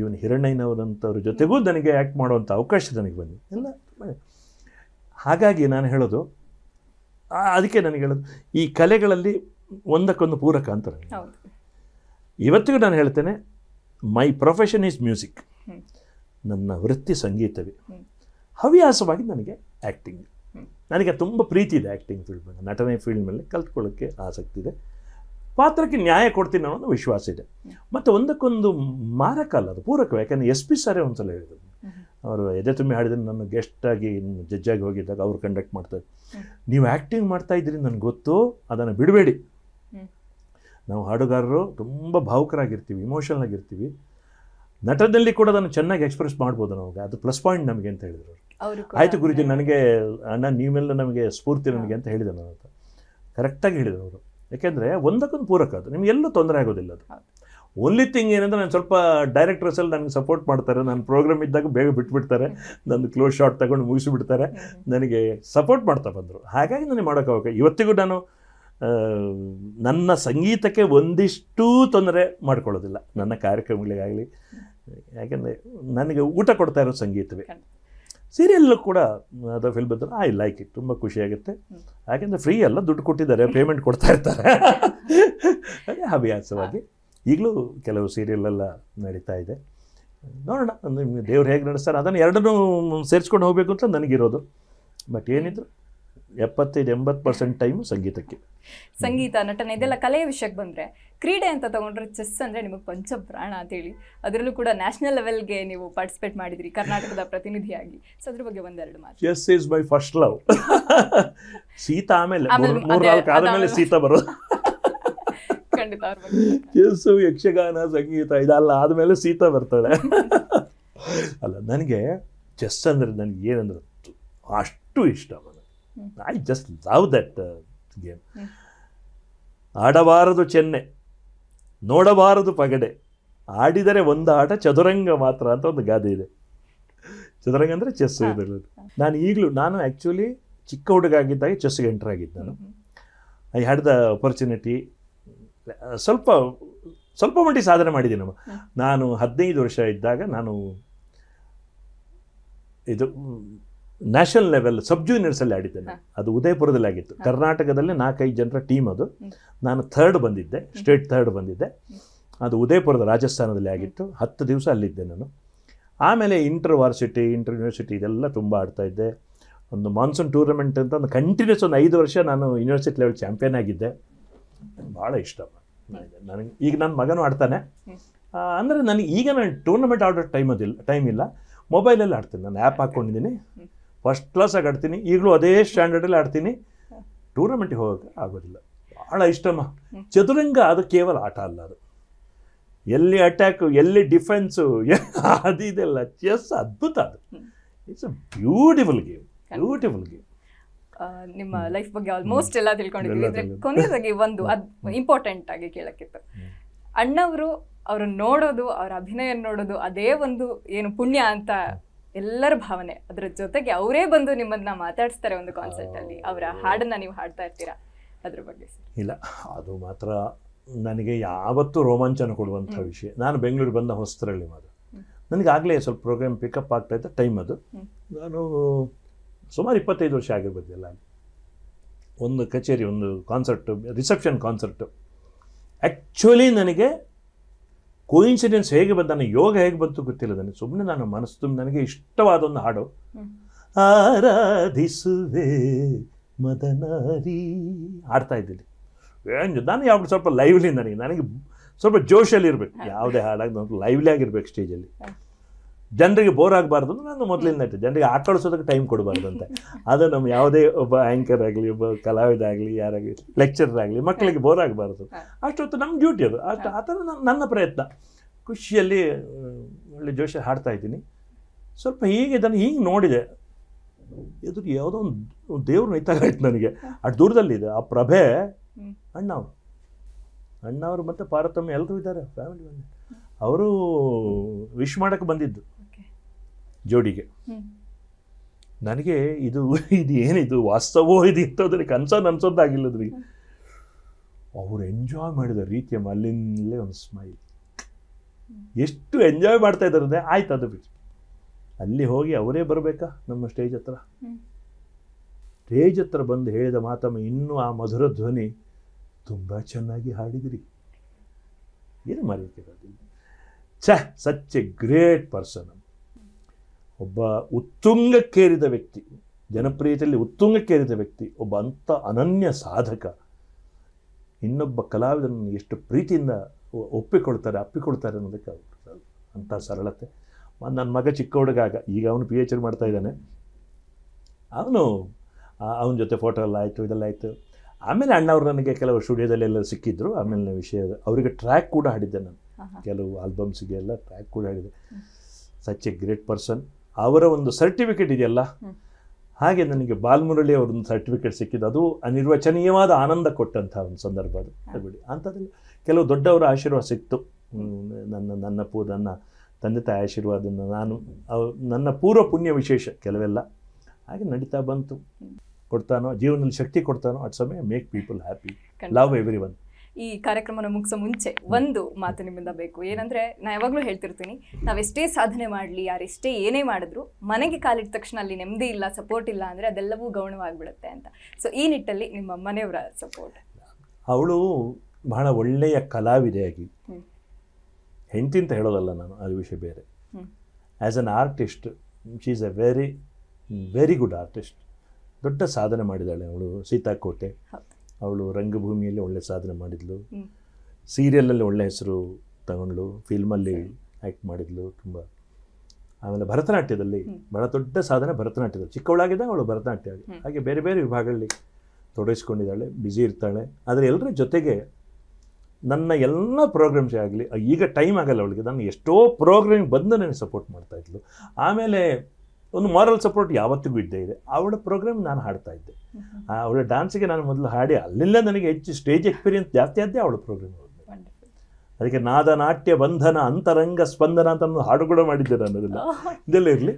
ಇವನು ಹಿರಣ್ಣಯ್ಯನವರಂಥವ್ರ ಜೊತೆಗೂ ನನಗೆ ಆ್ಯಕ್ಟ್ ಮಾಡುವಂಥ ಅವಕಾಶ ನನಗೆ ಬನ್ನಿ ಎಲ್ಲ ಹಾಗಾಗಿ ನಾನು ಹೇಳೋದು ಅದಕ್ಕೆ ನನಗೆ ಹೇಳೋದು ಈ ಕಲೆಗಳಲ್ಲಿ ಒಂದಕ್ಕೊಂದು ಪೂರಕ ಅಂತ ಇವತ್ತಿಗೂ ನಾನು ಹೇಳ್ತೇನೆ ಮೈ ಪ್ರೊಫೆಷನ್ ಈಸ್ ಮ್ಯೂಸಿಕ್ ನನ್ನ ವೃತ್ತಿ ಸಂಗೀತವೇ ಹವ್ಯಾಸವಾಗಿ ನನಗೆ ಆ್ಯಕ್ಟಿಂಗ್ ನನಗೆ ತುಂಬ ಪ್ರೀತಿ ಇದೆ ಆ್ಯಕ್ಟಿಂಗ್ ಫೀಲ್ಡ್ ಮೇಲೆ ನಟನೆ ಫೀಲ್ಡ್ ಮೇಲೆ ಕಲ್ತ್ಕೊಳ್ಳೋಕ್ಕೆ ಆಸಕ್ತಿ ಇದೆ ಪಾತ್ರಕ್ಕೆ ನ್ಯಾಯ ಕೊಡ್ತೀನಿ ಅನ್ನೋ ವಿಶ್ವಾಸ ಇದೆ ಮತ್ತು ಒಂದಕ್ಕೊಂದು ಅಲ್ಲ ಅದು ಪೂರಕ ಯಾಕಂದರೆ ಎಸ್ ಪಿ ಸರೇ ಒಂದು ಸಲ ಹೇಳಿದ್ರು ಅವರು ಎದೆ ತುಂಬಿ ಹಾಡಿದ್ರೆ ನಾನು ಗೆಸ್ಟಾಗಿ ಜಜ್ಜಾಗಿ ಹೋಗಿದ್ದಾಗ ಅವ್ರು ಕಂಡಕ್ಟ್ ಮಾಡ್ತಾರೆ ನೀವು ಆ್ಯಕ್ಟಿಂಗ್ ಮಾಡ್ತಾ ಇದ್ದೀರಿ ನನಗೆ ಗೊತ್ತು ಅದನ್ನು ಬಿಡಬೇಡಿ ನಾವು ಹಾಡುಗಾರರು ತುಂಬ ಭಾವುಕರಾಗಿರ್ತೀವಿ ಇಮೋಷನಲ್ ಆಗಿರ್ತೀವಿ ನಟದಲ್ಲಿ ಕೂಡ ಅದನ್ನು ಚೆನ್ನಾಗಿ ಎಕ್ಸ್ಪ್ರೆಸ್ ಮಾಡ್ಬೋದು ನಮಗೆ ಅದು ಪ್ಲಸ್ ಪಾಯಿಂಟ್ ನಮಗೆ ಅಂತ ಹೇಳಿದರು ಆಯಿತು ಗುರುಜಿ ನನಗೆ ಅಣ್ಣ ನೀವೆಲ್ಲ ನಮಗೆ ಸ್ಫೂರ್ತಿ ನನಗೆ ಅಂತ ಹೇಳಿದೆ ನಾನು ಅಂತ ಕರೆಕ್ಟಾಗಿ ಹೇಳಿದರು ಅವರು ಯಾಕೆಂದರೆ ಒಂದಕ್ಕೊಂದು ಪೂರಕ ಅದು ನಿಮಗೆಲ್ಲೂ ತೊಂದರೆ ಆಗೋದಿಲ್ಲ ಅದು ಓನ್ಲಿ ಥಿಂಗ್ ಏನಂದರೆ ನಾನು ಸ್ವಲ್ಪ ಡೈರೆಕ್ಟರ್ಸಲ್ಲಿ ನನಗೆ ಸಪೋರ್ಟ್ ಮಾಡ್ತಾರೆ ನಾನು ಪ್ರೋಗ್ರಾಮ್ ಇದ್ದಾಗ ಬೇಗ ಬಿಟ್ಬಿಡ್ತಾರೆ ನಂದು ಕ್ಲೋಸ್ ಶಾಟ್ ತಗೊಂಡು ಮುಗಿಸಿಬಿಡ್ತಾರೆ ನನಗೆ ಸಪೋರ್ಟ್ ಮಾಡ್ತಾ ಬಂದರು ಹಾಗಾಗಿ ನನಗೆ ಮಾಡೋಕ್ಕಾಗ ಇವತ್ತಿಗೂ ನಾನು ನನ್ನ ಸಂಗೀತಕ್ಕೆ ಒಂದಿಷ್ಟು ತೊಂದರೆ ಮಾಡ್ಕೊಳ್ಳೋದಿಲ್ಲ ನನ್ನ ಕಾರ್ಯಕ್ರಮಗಳಿಗಾಗಲಿ ಯಾಕೆಂದರೆ ನನಗೆ ಊಟ ಕೊಡ್ತಾ ಇರೋ ಸಂಗೀತವೇ ಸೀರಿಯಲ್ಲು ಕೂಡ ಅದು ಫಿಲ್ಮ್ ಬಂದರೆ ಐ ಲೈಕ್ ಇಟ್ ತುಂಬ ಖುಷಿಯಾಗುತ್ತೆ ಯಾಕೆಂದರೆ ಫ್ರೀ ಅಲ್ಲ ದುಡ್ಡು ಕೊಟ್ಟಿದ್ದಾರೆ ಪೇಮೆಂಟ್ ಕೊಡ್ತಾ ಇರ್ತಾರೆ ಹವ್ಯಾಸವಾಗಿ ಈಗಲೂ ಕೆಲವು ಸೀರಿಯಲ್ಲೆಲ್ಲ ನಡೀತಾ ಇದೆ ನೋಡೋಣ ನಿಮಗೆ ದೇವ್ರು ಹೇಗೆ ನಡೆಸ್ತಾರೆ ಅದನ್ನು ಎರಡನ್ನೂ ಸೇರಿಸ್ಕೊಂಡು ಹೋಗಬೇಕು ಅಂತ ನನಗಿರೋದು ಬಟ್ ಏನಿದ್ರು ಎಪ್ಪತ್ತೈದು ಎಂಬತ್ತು ಪರ್ಸೆಂಟ್ ಟೈಮು ಸಂಗೀತಕ್ಕೆ ಸಂಗೀತ ನಟನೆ ಇದೆಲ್ಲ ಕಲೆಯ ವಿಷಯಕ್ಕೆ ಬಂದರೆ ಕ್ರೀಡೆ ಅಂತ ತಗೊಂಡ್ರೆ ಚೆಸ್ ಅಂದರೆ ನಿಮಗೆ ಪಂಚಪ್ರಾಣ ಅಂತೇಳಿ ಅದರಲ್ಲೂ ಕೂಡ ನ್ಯಾಷನಲ್ ಲೆವೆಲ್ಗೆ ನೀವು ಪಾರ್ಟಿಸಿಪೇಟ್ ಮಾಡಿದಿರಿ ಕರ್ನಾಟಕದ ಪ್ರತಿನಿಧಿಯಾಗಿ ಸೊ ಅದ್ರ ಬಗ್ಗೆ ಒಂದೆರಡು ಮಾತು chess is my first love Sita ಆಮೇಲೆ ಮೂರು ನಾಲ್ಕು ಆದಮೇಲೆ ಸೀತಾ ಬರೋದು ಖಂಡಿತ ಯಸ್ಸು ಯಕ್ಷಗಾನ ಸಂಗೀತ ಇದಲ್ಲ ಆದಮೇಲೆ ಸೀತಾ ಬರ್ತಾಳೆ ಅಲ್ಲ ನನಗೆ ಚೆಸ್ ಅಂದರೆ ನನಗೆ ಏನಂದ್ರೆ ಅಷ್ಟು ಇಷ್ಟ I just love that game ಆಡಬಾರದು ಚೆನ್ನೆ ನೋಡಬಾರದು ಪಗಡೆ ಆಡಿದರೆ ಒಂದು ಆಟ ಚದುರಂಗ ಮಾತ್ರ ಅಂತ ಒಂದು ಗಾದೆ ಇದೆ ಚದುರಂಗ ಅಂದರೆ ಚೆಸ್ ಇದರಲ್ಲಿ ನಾನು ಈಗಲೂ ನಾನು ಆ್ಯಕ್ಚುಲಿ ಚಿಕ್ಕ ಹುಡುಗ ಆಗಿದ್ದಾಗ ಚೆಸ್ಗೆ ಎಂಟ್ರ್ ನಾನು ಐ ಹ್ಯಾಡ್ ದ ಅಪರ್ಚುನಿಟಿ ಸ್ವಲ್ಪ ಸ್ವಲ್ಪ ಮಟ್ಟಿಗೆ ಸಾಧನೆ ಮಾಡಿದ್ದೀನಿ ನಮ್ಮ ನಾನು ಹದಿನೈದು ವರ್ಷ ಇದ್ದಾಗ ನಾನು ಇದು ನ್ಯಾಷನಲ್ ಲೆವೆಲ್ ಸಬ್ ಜೂನಿಯರ್ಸಲ್ಲಿ ಆಡಿದ್ದೇನೆ ಅದು ಉದಯಪುರದಲ್ಲಿ ಆಗಿತ್ತು ಕರ್ನಾಟಕದಲ್ಲಿ ನಾಲ್ಕೈದು ಜನರ ಟೀಮ್ ಅದು ನಾನು ಥರ್ಡ್ ಬಂದಿದ್ದೆ ಸ್ಟೇಟ್ ಥರ್ಡ್ ಬಂದಿದ್ದೆ ಅದು ಉದಯಪುರದ ರಾಜಸ್ಥಾನದಲ್ಲಿ ಆಗಿತ್ತು ಹತ್ತು ದಿವಸ ಅಲ್ಲಿದ್ದೆ ನಾನು ಆಮೇಲೆ ಇಂಟರ್ ವಾರ್ಸಿಟಿ ಇಂಟರ್ ಯೂನಿವರ್ಸಿಟಿ ಇದೆಲ್ಲ ತುಂಬ ಇದ್ದೆ ಒಂದು ಮಾನ್ಸೂನ್ ಟೂರ್ನಮೆಂಟ್ ಅಂತ ಒಂದು ಕಂಟಿನ್ಯೂಸ್ ಒಂದು ಐದು ವರ್ಷ ನಾನು ಯೂನಿವರ್ಸಿಟಿ ಲೆವೆಲ್ ಚಾಂಪಿಯನ್ ಆಗಿದ್ದೆ ಭಾಳ ಇಷ್ಟಪ್ಪ ನನಗೆ ಈಗ ನನ್ನ ಮಗನೂ ಆಡ್ತಾನೆ ಅಂದರೆ ನನಗೆ ಈಗ ನಾನು ಟೂರ್ನಮೆಂಟ್ ಆಡೋ ಟೈಮ್ ಅದಿಲ್ಲ ಟೈಮ್ ಇಲ್ಲ ಮೊಬೈಲಲ್ಲಿ ಆಡ್ತೀನಿ ನಾನು ಆ್ಯಪ್ ಹಾಕ್ಕೊಂಡಿದ್ದೀನಿ ಫಸ್ಟ್ ಕ್ಲಾಸಾಗಿ ಆಡ್ತೀನಿ ಈಗಲೂ ಅದೇ ಸ್ಟ್ಯಾಂಡರ್ಡಲ್ಲಿ ಆಡ್ತೀನಿ ಟೂರ್ನಮೆಂಟ್ಗೆ ಹೋಗೋಕೆ ಆಗೋದಿಲ್ಲ ಭಾಳ ಇಷ್ಟಮ್ಮ ಚದುರಂಗ ಅದು ಕೇವಲ ಆಟ ಅಲ್ಲ ಅದು ಎಲ್ಲಿ ಅಟ್ಯಾಕು ಎಲ್ಲಿ ಡಿಫೆನ್ಸು ಅದು ಇದೆಲ್ಲ ಚೆಸ್ ಅದ್ಭುತ ಅದು it's a beautiful game beautiful game ನಿಮ್ಮ ಲೈಫ್ ಬಗ್ಗೆ ಆಲ್ಮೋಸ್ಟ್ ಎಲ್ಲ ತಿಳ್ಕೊಂಡಿದ್ದೀವಿ ಅಂದ್ರೆ ಕೊನೆಯದಾಗಿ ಒಂದು ಅದ್ ಇಂಪಾರ್ಟೆಂಟ್ ಆಗಿ ಕೇಳಕ್ಕಿತ್ತು ಅಣ್ಣವರು ಅವ್ರನ್ನ ನೋಡೋದು ಅವರ ಅಭಿನಯ ನೋಡೋದು ಅದೇ ಒಂದು ಏನು ಪುಣ್ಯ ಅಂತ ಎಲ್ಲರ ಭಾವನೆ ಅದರ ಜೊತೆಗೆ ಅವರೇ ಬಂದು ನಿಮ್ಮನ್ನ ಮಾತಾಡಿಸ್ತಾರೆ ಒಂದು ಕಾನ್ಸರ್ಟ್ ಅಲ್ಲಿ ಅವರ ಹಾಡನ್ನ ನೀವು ಹಾಡ್ತಾ ಇರ್ತೀರಾ ಅದ್ರ ಬಗ್ಗೆ ಇಲ್ಲ ಅದು ಮಾತ್ರ ನನಗೆ ಯಾವತ್ತೂ ರೋಮಾಂಚನ ಕೊಡುವಂಥ ವಿಷಯ ನಾನು ಬೆಂಗಳೂರು ಬಂದ ಮಾತ್ರ ನನಗೆ ನನಗಾಗಲೇ ಸ್ವಲ್ಪ ಪ್ರೋಗ್ರಾಮ್ ಪಿಕಪ್ ಆಗ್ತಾ ಇತ್ತು ಟೈಮ್ ಅದು ನಾನು ಸುಮಾರು ಇಪ್ಪತ್ತೈದು ವರ್ಷ ಆಗಿರ್ಬೋದು ಎಲ್ಲ ಒಂದು ಕಚೇರಿ ಒಂದು ಕಾನ್ಸರ್ಟು ರಿಸೆಪ್ಷನ್ ಕಾನ್ಸರ್ಟು ಆ್ಯಕ್ಚುಲಿ ನನಗೆ ಕೋಇನ್ಸಿಡೆನ್ಸ್ ಹೇಗೆ ಬಂತು ನನ್ನ ಯೋಗ ಹೇಗೆ ಬಂತು ಗೊತ್ತಿಲ್ಲ ನನಗೆ ಸುಮ್ಮನೆ ನಾನು ಮನಸ್ಸು ತುಂಬ ನನಗೆ ಇಷ್ಟವಾದ ಒಂದು ಹಾಡು ಆರಾಧಿಸುವೆ ಮದನಾರಿ ಹಾಡ್ತಾ ಇದ್ದೀನಿ ಏನು ನಾನು ಯಾವಾಗ ಸ್ವಲ್ಪ ಲೈವ್ಲಿ ನನಗೆ ನನಗೆ ಸ್ವಲ್ಪ ಜೋಶಲ್ಲಿ ಇರಬೇಕು ಯಾವುದೇ ಹಾಡಾಗಿ ನಾನು ಲೈವ್ಲಿ ಆಗಿರ್ಬೇಕು ಸ್ಟೇಜಲ್ಲಿ ಜನರಿಗೆ ಬೋರ್ ಆಗಬಾರ್ದು ನಾನು ಮೊದಲಿಂದ ಇಟ್ಟೆ ಜನರಿಗೆ ಆಟಾಡಿಸೋದಕ್ಕೆ ಟೈಮ್ ಕೊಡಬಾರ್ದು ಅಂತ ಅದು ನಮ್ಮ ಯಾವುದೇ ಒಬ್ಬ ಆ್ಯಂಕರ್ ಆಗಲಿ ಒಬ್ಬ ಕಲಾವಿದ ಆಗಲಿ ಯಾರಾಗಲಿ ಲೆಕ್ಚರರ್ ಆಗಲಿ ಮಕ್ಕಳಿಗೆ ಬೋರ್ ಆಗಬಾರ್ದು ಅಷ್ಟೊತ್ತು ನಮ್ಮ ಡ್ಯೂಟಿ ಅದು ಅಷ್ಟು ಆ ಥರ ನನ್ನ ಪ್ರಯತ್ನ ಖುಷಿಯಲ್ಲಿ ಒಳ್ಳೆ ಜೋಶ ಹಾಡ್ತಾ ಇದ್ದೀನಿ ಸ್ವಲ್ಪ ಹೀಗೆ ಇದನ್ನು ಹೀಗೆ ನೋಡಿದೆ ಎದುರು ಯಾವುದೋ ಒಂದು ದೇವ್ರು ಆಯ್ತು ನನಗೆ ಅಷ್ಟು ದೂರದಲ್ಲಿದೆ ಆ ಪ್ರಭೆ ಅಣ್ಣ ಅವರು ಅಣ್ಣವರು ಮತ್ತು ಪಾರತಮ್ಯ ಎಲ್ಲರೂ ಇದ್ದಾರೆ ಫ್ಯಾಮಿಲಿ ಅವರು ವಿಶ್ ಮಾಡೋಕ್ಕೆ ಬಂದಿದ್ದು ಜೋಡಿಗೆ ನನಗೆ ಇದು ಇದು ಏನಿದು ವಾಸ್ತವೋ ಇದು ಇಂಥದ್ರಿಗೆ ಕನ್ಸನ್ ಅನ್ಸೋದಾಗಿಲ್ಲದ್ರಿ ಅವ್ರು ಎಂಜಾಯ್ ಮಾಡಿದ ರೀತಿಯ ಅಲ್ಲಿಂದಲೇ ಒಂದು ಸ್ಮೈಲ್ ಎಷ್ಟು ಎಂಜಾಯ್ ಮಾಡ್ತಾ ಇದ್ದಾರೆ ಆಯ್ತು ಅದು ಬಿಟ್ಟು ಅಲ್ಲಿ ಹೋಗಿ ಅವರೇ ಬರಬೇಕಾ ನಮ್ಮ ಸ್ಟೇಜ್ ಹತ್ರ ಸ್ಟೇಜ್ ಹತ್ರ ಬಂದು ಹೇಳಿದ ಮಾತಮ್ಮ ಇನ್ನೂ ಆ ಮಧುರ ಧ್ವನಿ ತುಂಬ ಚೆನ್ನಾಗಿ ಹಾಡಿದಿರಿ ಏನು ಮಾಡಬೇಕಿರೋದಿಲ್ಲ ಛ ಸಚ್ ಎ ಗ್ರೇಟ್ ಪರ್ಸನ್ ಒಬ್ಬ ಉತ್ತುಂಗಕ್ಕೇರಿದ ವ್ಯಕ್ತಿ ಜನಪ್ರಿಯತೆಯಲ್ಲಿ ಉತ್ತುಂಗಕ್ಕೇರಿದ ವ್ಯಕ್ತಿ ಒಬ್ಬ ಅಂಥ ಅನನ್ಯ ಸಾಧಕ ಇನ್ನೊಬ್ಬ ಕಲಾವಿದನನ್ನು ಎಷ್ಟು ಪ್ರೀತಿಯಿಂದ ಒಪ್ಪಿಕೊಳ್ತಾರೆ ಅಪ್ಪಿಕೊಳ್ತಾರೆ ಅನ್ನೋದಕ್ಕೆ ಅಂಥ ಸರಳತೆ ನನ್ನ ಮಗ ಚಿಕ್ಕ ಹುಡುಗಾಗ ಈಗ ಅವನು ಪಿ ಎಚ್ ಡಿ ಮಾಡ್ತಾ ಇದ್ದಾನೆ ಅವನು ಅವನ ಜೊತೆ ಫೋಟೋ ಎಲ್ಲ ಆಯಿತು ಇದೆಲ್ಲ ಆಯಿತು ಆಮೇಲೆ ಅಣ್ಣವ್ರು ನನಗೆ ಕೆಲವು ಸ್ಟುಡಿಯೋದಲ್ಲೆಲ್ಲ ಸಿಕ್ಕಿದ್ರು ಆಮೇಲೆ ವಿಷಯ ಅವರಿಗೆ ಟ್ರ್ಯಾಕ್ ಕೂಡ ಹಾಡಿದ್ದೆ ನಾನು ಕೆಲವು ಎಲ್ಲ ಟ್ರ್ಯಾಕ್ ಕೂಡ ಹಾಡಿದೆ ಸಚ್ ಎ ಗ್ರೇಟ್ ಪರ್ಸನ್ ಅವರ ಒಂದು ಸರ್ಟಿಫಿಕೇಟ್ ಇದೆಯಲ್ಲ ಹಾಗೆ ನನಗೆ ಬಾಲ್ಮುರಳಿ ಅವರೊಂದು ಸರ್ಟಿಫಿಕೇಟ್ ಸಿಕ್ಕಿದ್ದು ಅದು ಅನಿರ್ವಚನೀಯವಾದ ಆನಂದ ಕೊಟ್ಟಂಥ ಒಂದು ಸಂದರ್ಭ ಅದು ಹೇಳ್ಬಿಡಿ ಅಂಥದ್ರಲ್ಲಿ ಕೆಲವು ದೊಡ್ಡವರ ಆಶೀರ್ವಾದ ಸಿಕ್ತು ನನ್ನ ನನ್ನ ಪೂ ನನ್ನ ತಂದೆ ತಾಯಿ ಆಶೀರ್ವಾದನ ನಾನು ನನ್ನ ಪೂರ್ವ ಪುಣ್ಯ ವಿಶೇಷ ಕೆಲವೆಲ್ಲ ಹಾಗೆ ನಡೀತಾ ಬಂತು ಕೊಡ್ತಾನೋ ಜೀವನದಲ್ಲಿ ಶಕ್ತಿ ಕೊಡ್ತಾನೋ ಅಟ್ ಸಮಯ make people happy love everyone ಈ ಕಾರ್ಯಕ್ರಮನ ಮುಗಿಸೋ ಮುಂಚೆ ಒಂದು ಮಾತು ನಿಮ್ಮಿಂದ ಬೇಕು ಏನಂದ್ರೆ ನಾ ಯಾವಾಗಲೂ ಹೇಳ್ತಿರ್ತೀನಿ ನಾವೆಷ್ಟೇ ಸಾಧನೆ ಮಾಡಲಿ ಯಾರೆಷ್ಟೇ ಏನೇ ಮಾಡಿದ್ರು ಮನೆಗೆ ಕಾಲಿಟ್ಟ ತಕ್ಷಣ ಅಲ್ಲಿ ನೆಮ್ಮದಿ ಇಲ್ಲ ಸಪೋರ್ಟ್ ಇಲ್ಲ ಅಂದರೆ ಅದೆಲ್ಲವೂ ಗೌಣವಾಗ್ಬಿಡುತ್ತೆ ಅಂತ ಸೊ ಈ ನಿಟ್ಟಲ್ಲಿ ನಿಮ್ಮ ಮನೆಯವರ ಸಪೋರ್ಟ್ ಅವಳು ಬಹಳ ಒಳ್ಳೆಯ ಕಲಾವಿದೆಯಾಗಿ ಹೆಂಡತಿ ಅಂತ ಹೇಳೋದಲ್ಲ ನಾನು ಅದು ವಿಷಯ ಬೇರೆ as an artist she is a very very good artist ದೊಡ್ಡ ಸಾಧನೆ ಮಾಡಿದ್ದಾಳೆ ಅವಳು ಸೀತಾಕೋಟೆ ಅವಳು ರಂಗಭೂಮಿಯಲ್ಲಿ ಒಳ್ಳೆ ಸಾಧನೆ ಮಾಡಿದ್ಲು ಸೀರಿಯಲಲ್ಲಿ ಒಳ್ಳೆ ಹೆಸರು ತಗೊಂಡ್ಳು ಫಿಲ್ಮಲ್ಲಿ ಆ್ಯಕ್ಟ್ ಮಾಡಿದ್ಲು ತುಂಬ ಆಮೇಲೆ ಭರತನಾಟ್ಯದಲ್ಲಿ ಬಹಳ ದೊಡ್ಡ ಸಾಧನೆ ಭರತನಾಟ್ಯದಲ್ಲಿ ಚಿಕ್ಕವಳಾಗಿದ್ದ ಅವಳು ಭರತನಾಟ್ಯ ಹಾಗೆ ಬೇರೆ ಬೇರೆ ವಿಭಾಗಗಳಲ್ಲಿ ತೊಡಗಿಸ್ಕೊಂಡಿದ್ದಾಳೆ ಬ್ಯುಸಿ ಇರ್ತಾಳೆ ಆದರೆ ಎಲ್ಲರ ಜೊತೆಗೆ ನನ್ನ ಎಲ್ಲ ಪ್ರೋಗ್ರಾಮ್ಸೇ ಆಗಲಿ ಈಗ ಟೈಮ್ ಆಗಲ್ಲ ಅವಳಿಗೆ ನಾನು ಎಷ್ಟೋ ಪ್ರೋಗ್ರಾಮ್ ಬಂದು ನನಗೆ ಸಪೋರ್ಟ್ ಮಾಡ್ತಾಯಿದ್ಲು ಆಮೇಲೆ ಒಂದು ಮಾರಲ್ ಸಪೋರ್ಟ್ ಯಾವತ್ತಿಗೂ ಇದ್ದೇ ಇದೆ ಅವಳ ಪ್ರೋಗ್ರಾಮ್ ನಾನು ಹಾಡ್ತಾ ಇದ್ದೆ ಅವಳ ಡ್ಯಾನ್ಸಿಗೆ ನಾನು ಮೊದಲು ಹಾಡಿ ಅಲ್ಲಿಂದ ನನಗೆ ಹೆಚ್ಚು ಸ್ಟೇಜ್ ಎಕ್ಸ್ಪೀರಿಯನ್ಸ್ ಜಾಸ್ತಿ ಆದ್ದೇ ಅವಳ ಪ್ರೋಗ್ರಾಮ್ ಅದಕ್ಕೆ ನಾದ ನಾಟ್ಯ ಬಂಧನ ಅಂತರಂಗ ಸ್ಪಂದನ ಅಂತ ಹಾಡು ಕೂಡ ಮಾಡಿದ್ದೆ ನಾನು ಅದೆಲ್ಲ ಇದೆಲ್ಲ ಇರಲಿ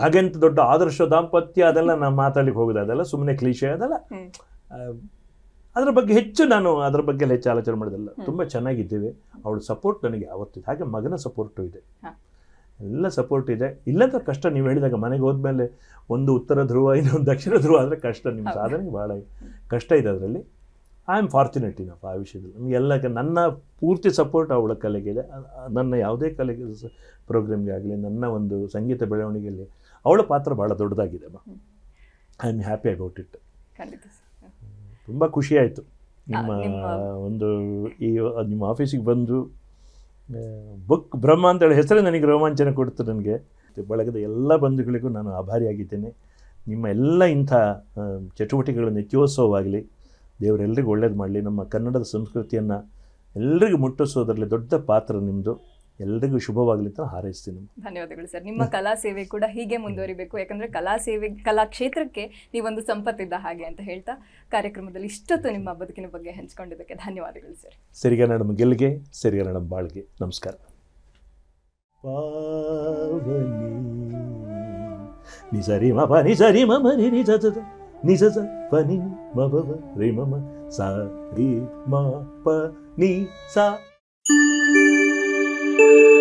ಹಾಗೆಂತ ದೊಡ್ಡ ಆದರ್ಶ ದಾಂಪತ್ಯ ಅದೆಲ್ಲ ನಾನು ಮಾತಾಡಲಿಕ್ಕೆ ಹೋಗೋದು ಅದೆಲ್ಲ ಸುಮ್ಮನೆ ಕ್ಲೀಶೆ ಅದೆಲ್ಲ ಅದರ ಬಗ್ಗೆ ಹೆಚ್ಚು ನಾನು ಅದರ ಬಗ್ಗೆ ಹೆಚ್ಚು ಆಲೋಚನೆ ಮಾಡೋದಲ್ಲ ತುಂಬ ಚೆನ್ನಾಗಿದ್ದೇವೆ ಅವಳ ಸಪೋರ್ಟ್ ನನಗೆ ಯಾವತ್ತಿದೆ ಹಾಗೆ ಮಗನ ಸಪೋರ್ಟು ಇದೆ ಎಲ್ಲ ಸಪೋರ್ಟ್ ಇದೆ ಅಂತ ಕಷ್ಟ ನೀವು ಹೇಳಿದಾಗ ಮನೆಗೆ ಹೋದ್ಮೇಲೆ ಒಂದು ಉತ್ತರ ಧ್ರುವ ಇನ್ನೊಂದು ದಕ್ಷಿಣ ಧ್ರುವ ಆದರೆ ಕಷ್ಟ ನಿಮ್ಮ ಸಾಧನೆ ಭಾಳ ಕಷ್ಟ ಇದೆ ಅದರಲ್ಲಿ ಐ ಆಮ್ ಫಾರ್ಚುನೇಟ್ ಇನ್ ಆ ವಿಷಯದಲ್ಲಿ ಎಲ್ಲ ನನ್ನ ಪೂರ್ತಿ ಸಪೋರ್ಟ್ ಅವಳ ಇದೆ ನನ್ನ ಯಾವುದೇ ಕಲೆಗೆ ಪ್ರೋಗ್ರಾಮ್ಗೆ ಆಗಲಿ ನನ್ನ ಒಂದು ಸಂಗೀತ ಬೆಳವಣಿಗೆಯಲ್ಲಿ ಅವಳ ಪಾತ್ರ ಭಾಳ ದೊಡ್ಡದಾಗಿದೆ ಅಮ್ಮ I am happy about it ತುಂಬ ಖುಷಿಯಾಯಿತು ನಿಮ್ಮ ಒಂದು ಈ ನಿಮ್ಮ ಆಫೀಸಿಗೆ ಬಂದು ಬುಕ್ ಬ್ರಹ್ಮ ಅಂತೇಳಿ ಹೆಸರೇ ನನಗೆ ರೋಮಾಂಚನ ಕೊಡ್ತು ನನಗೆ ಬಳಗದ ಎಲ್ಲ ಬಂಧುಗಳಿಗೂ ನಾನು ಆಭಾರಿಯಾಗಿದ್ದೇನೆ ನಿಮ್ಮ ಎಲ್ಲ ಇಂಥ ಚಟುವಟಿಕೆಗಳನ್ನು ನಿತ್ಯೋತ್ಸವವಾಗಲಿ ದೇವರೆಲ್ಲರಿಗೂ ಒಳ್ಳೇದು ಮಾಡಲಿ ನಮ್ಮ ಕನ್ನಡದ ಸಂಸ್ಕೃತಿಯನ್ನು ಎಲ್ರಿಗೂ ಮುಟ್ಟಿಸೋದರಲ್ಲಿ ದೊಡ್ಡ ಪಾತ್ರ ನಿಮ್ಮದು ಎಲ್ಲರಿಗೂ ಶುಭವಾಗಲಿ ಅಂತ ಹಾರೈಸ್ತೀನಿ ಧನ್ಯವಾದಗಳು ಸರ್ ನಿಮ್ಮ ಕಲಾ ಸೇವೆ ಕೂಡ ಹೀಗೆ ಮುಂದುವರಿಬೇಕು ಯಾಕಂದ್ರೆ ಕಲಾ ಸೇವೆ ಕಲಾ ಕ್ಷೇತ್ರಕ್ಕೆ ನೀವೊಂದು ಸಂಪತ್ತಿದ್ದ ಹಾಗೆ ಅಂತ ಹೇಳ್ತಾ ಕಾರ್ಯಕ್ರಮದಲ್ಲಿ ಇಷ್ಟೊತ್ತು ನಿಮ್ಮ ಬದುಕಿನ ಬಗ್ಗೆ ಹಂಚಿಕೊಂಡಿದ್ದಕ್ಕೆ ಧನ್ಯವಾದಗಳು ಸರ್ ನಮ್ಮ ಗೆಲ್ಗೆ ಸಿರಿಗನ್ನಡ ಬಾಳ್ಗೆ ನಮಸ್ಕಾರ ನಿಸರಿ ಮಪ ನಿಜ ಪನಿ ಸಾ thank you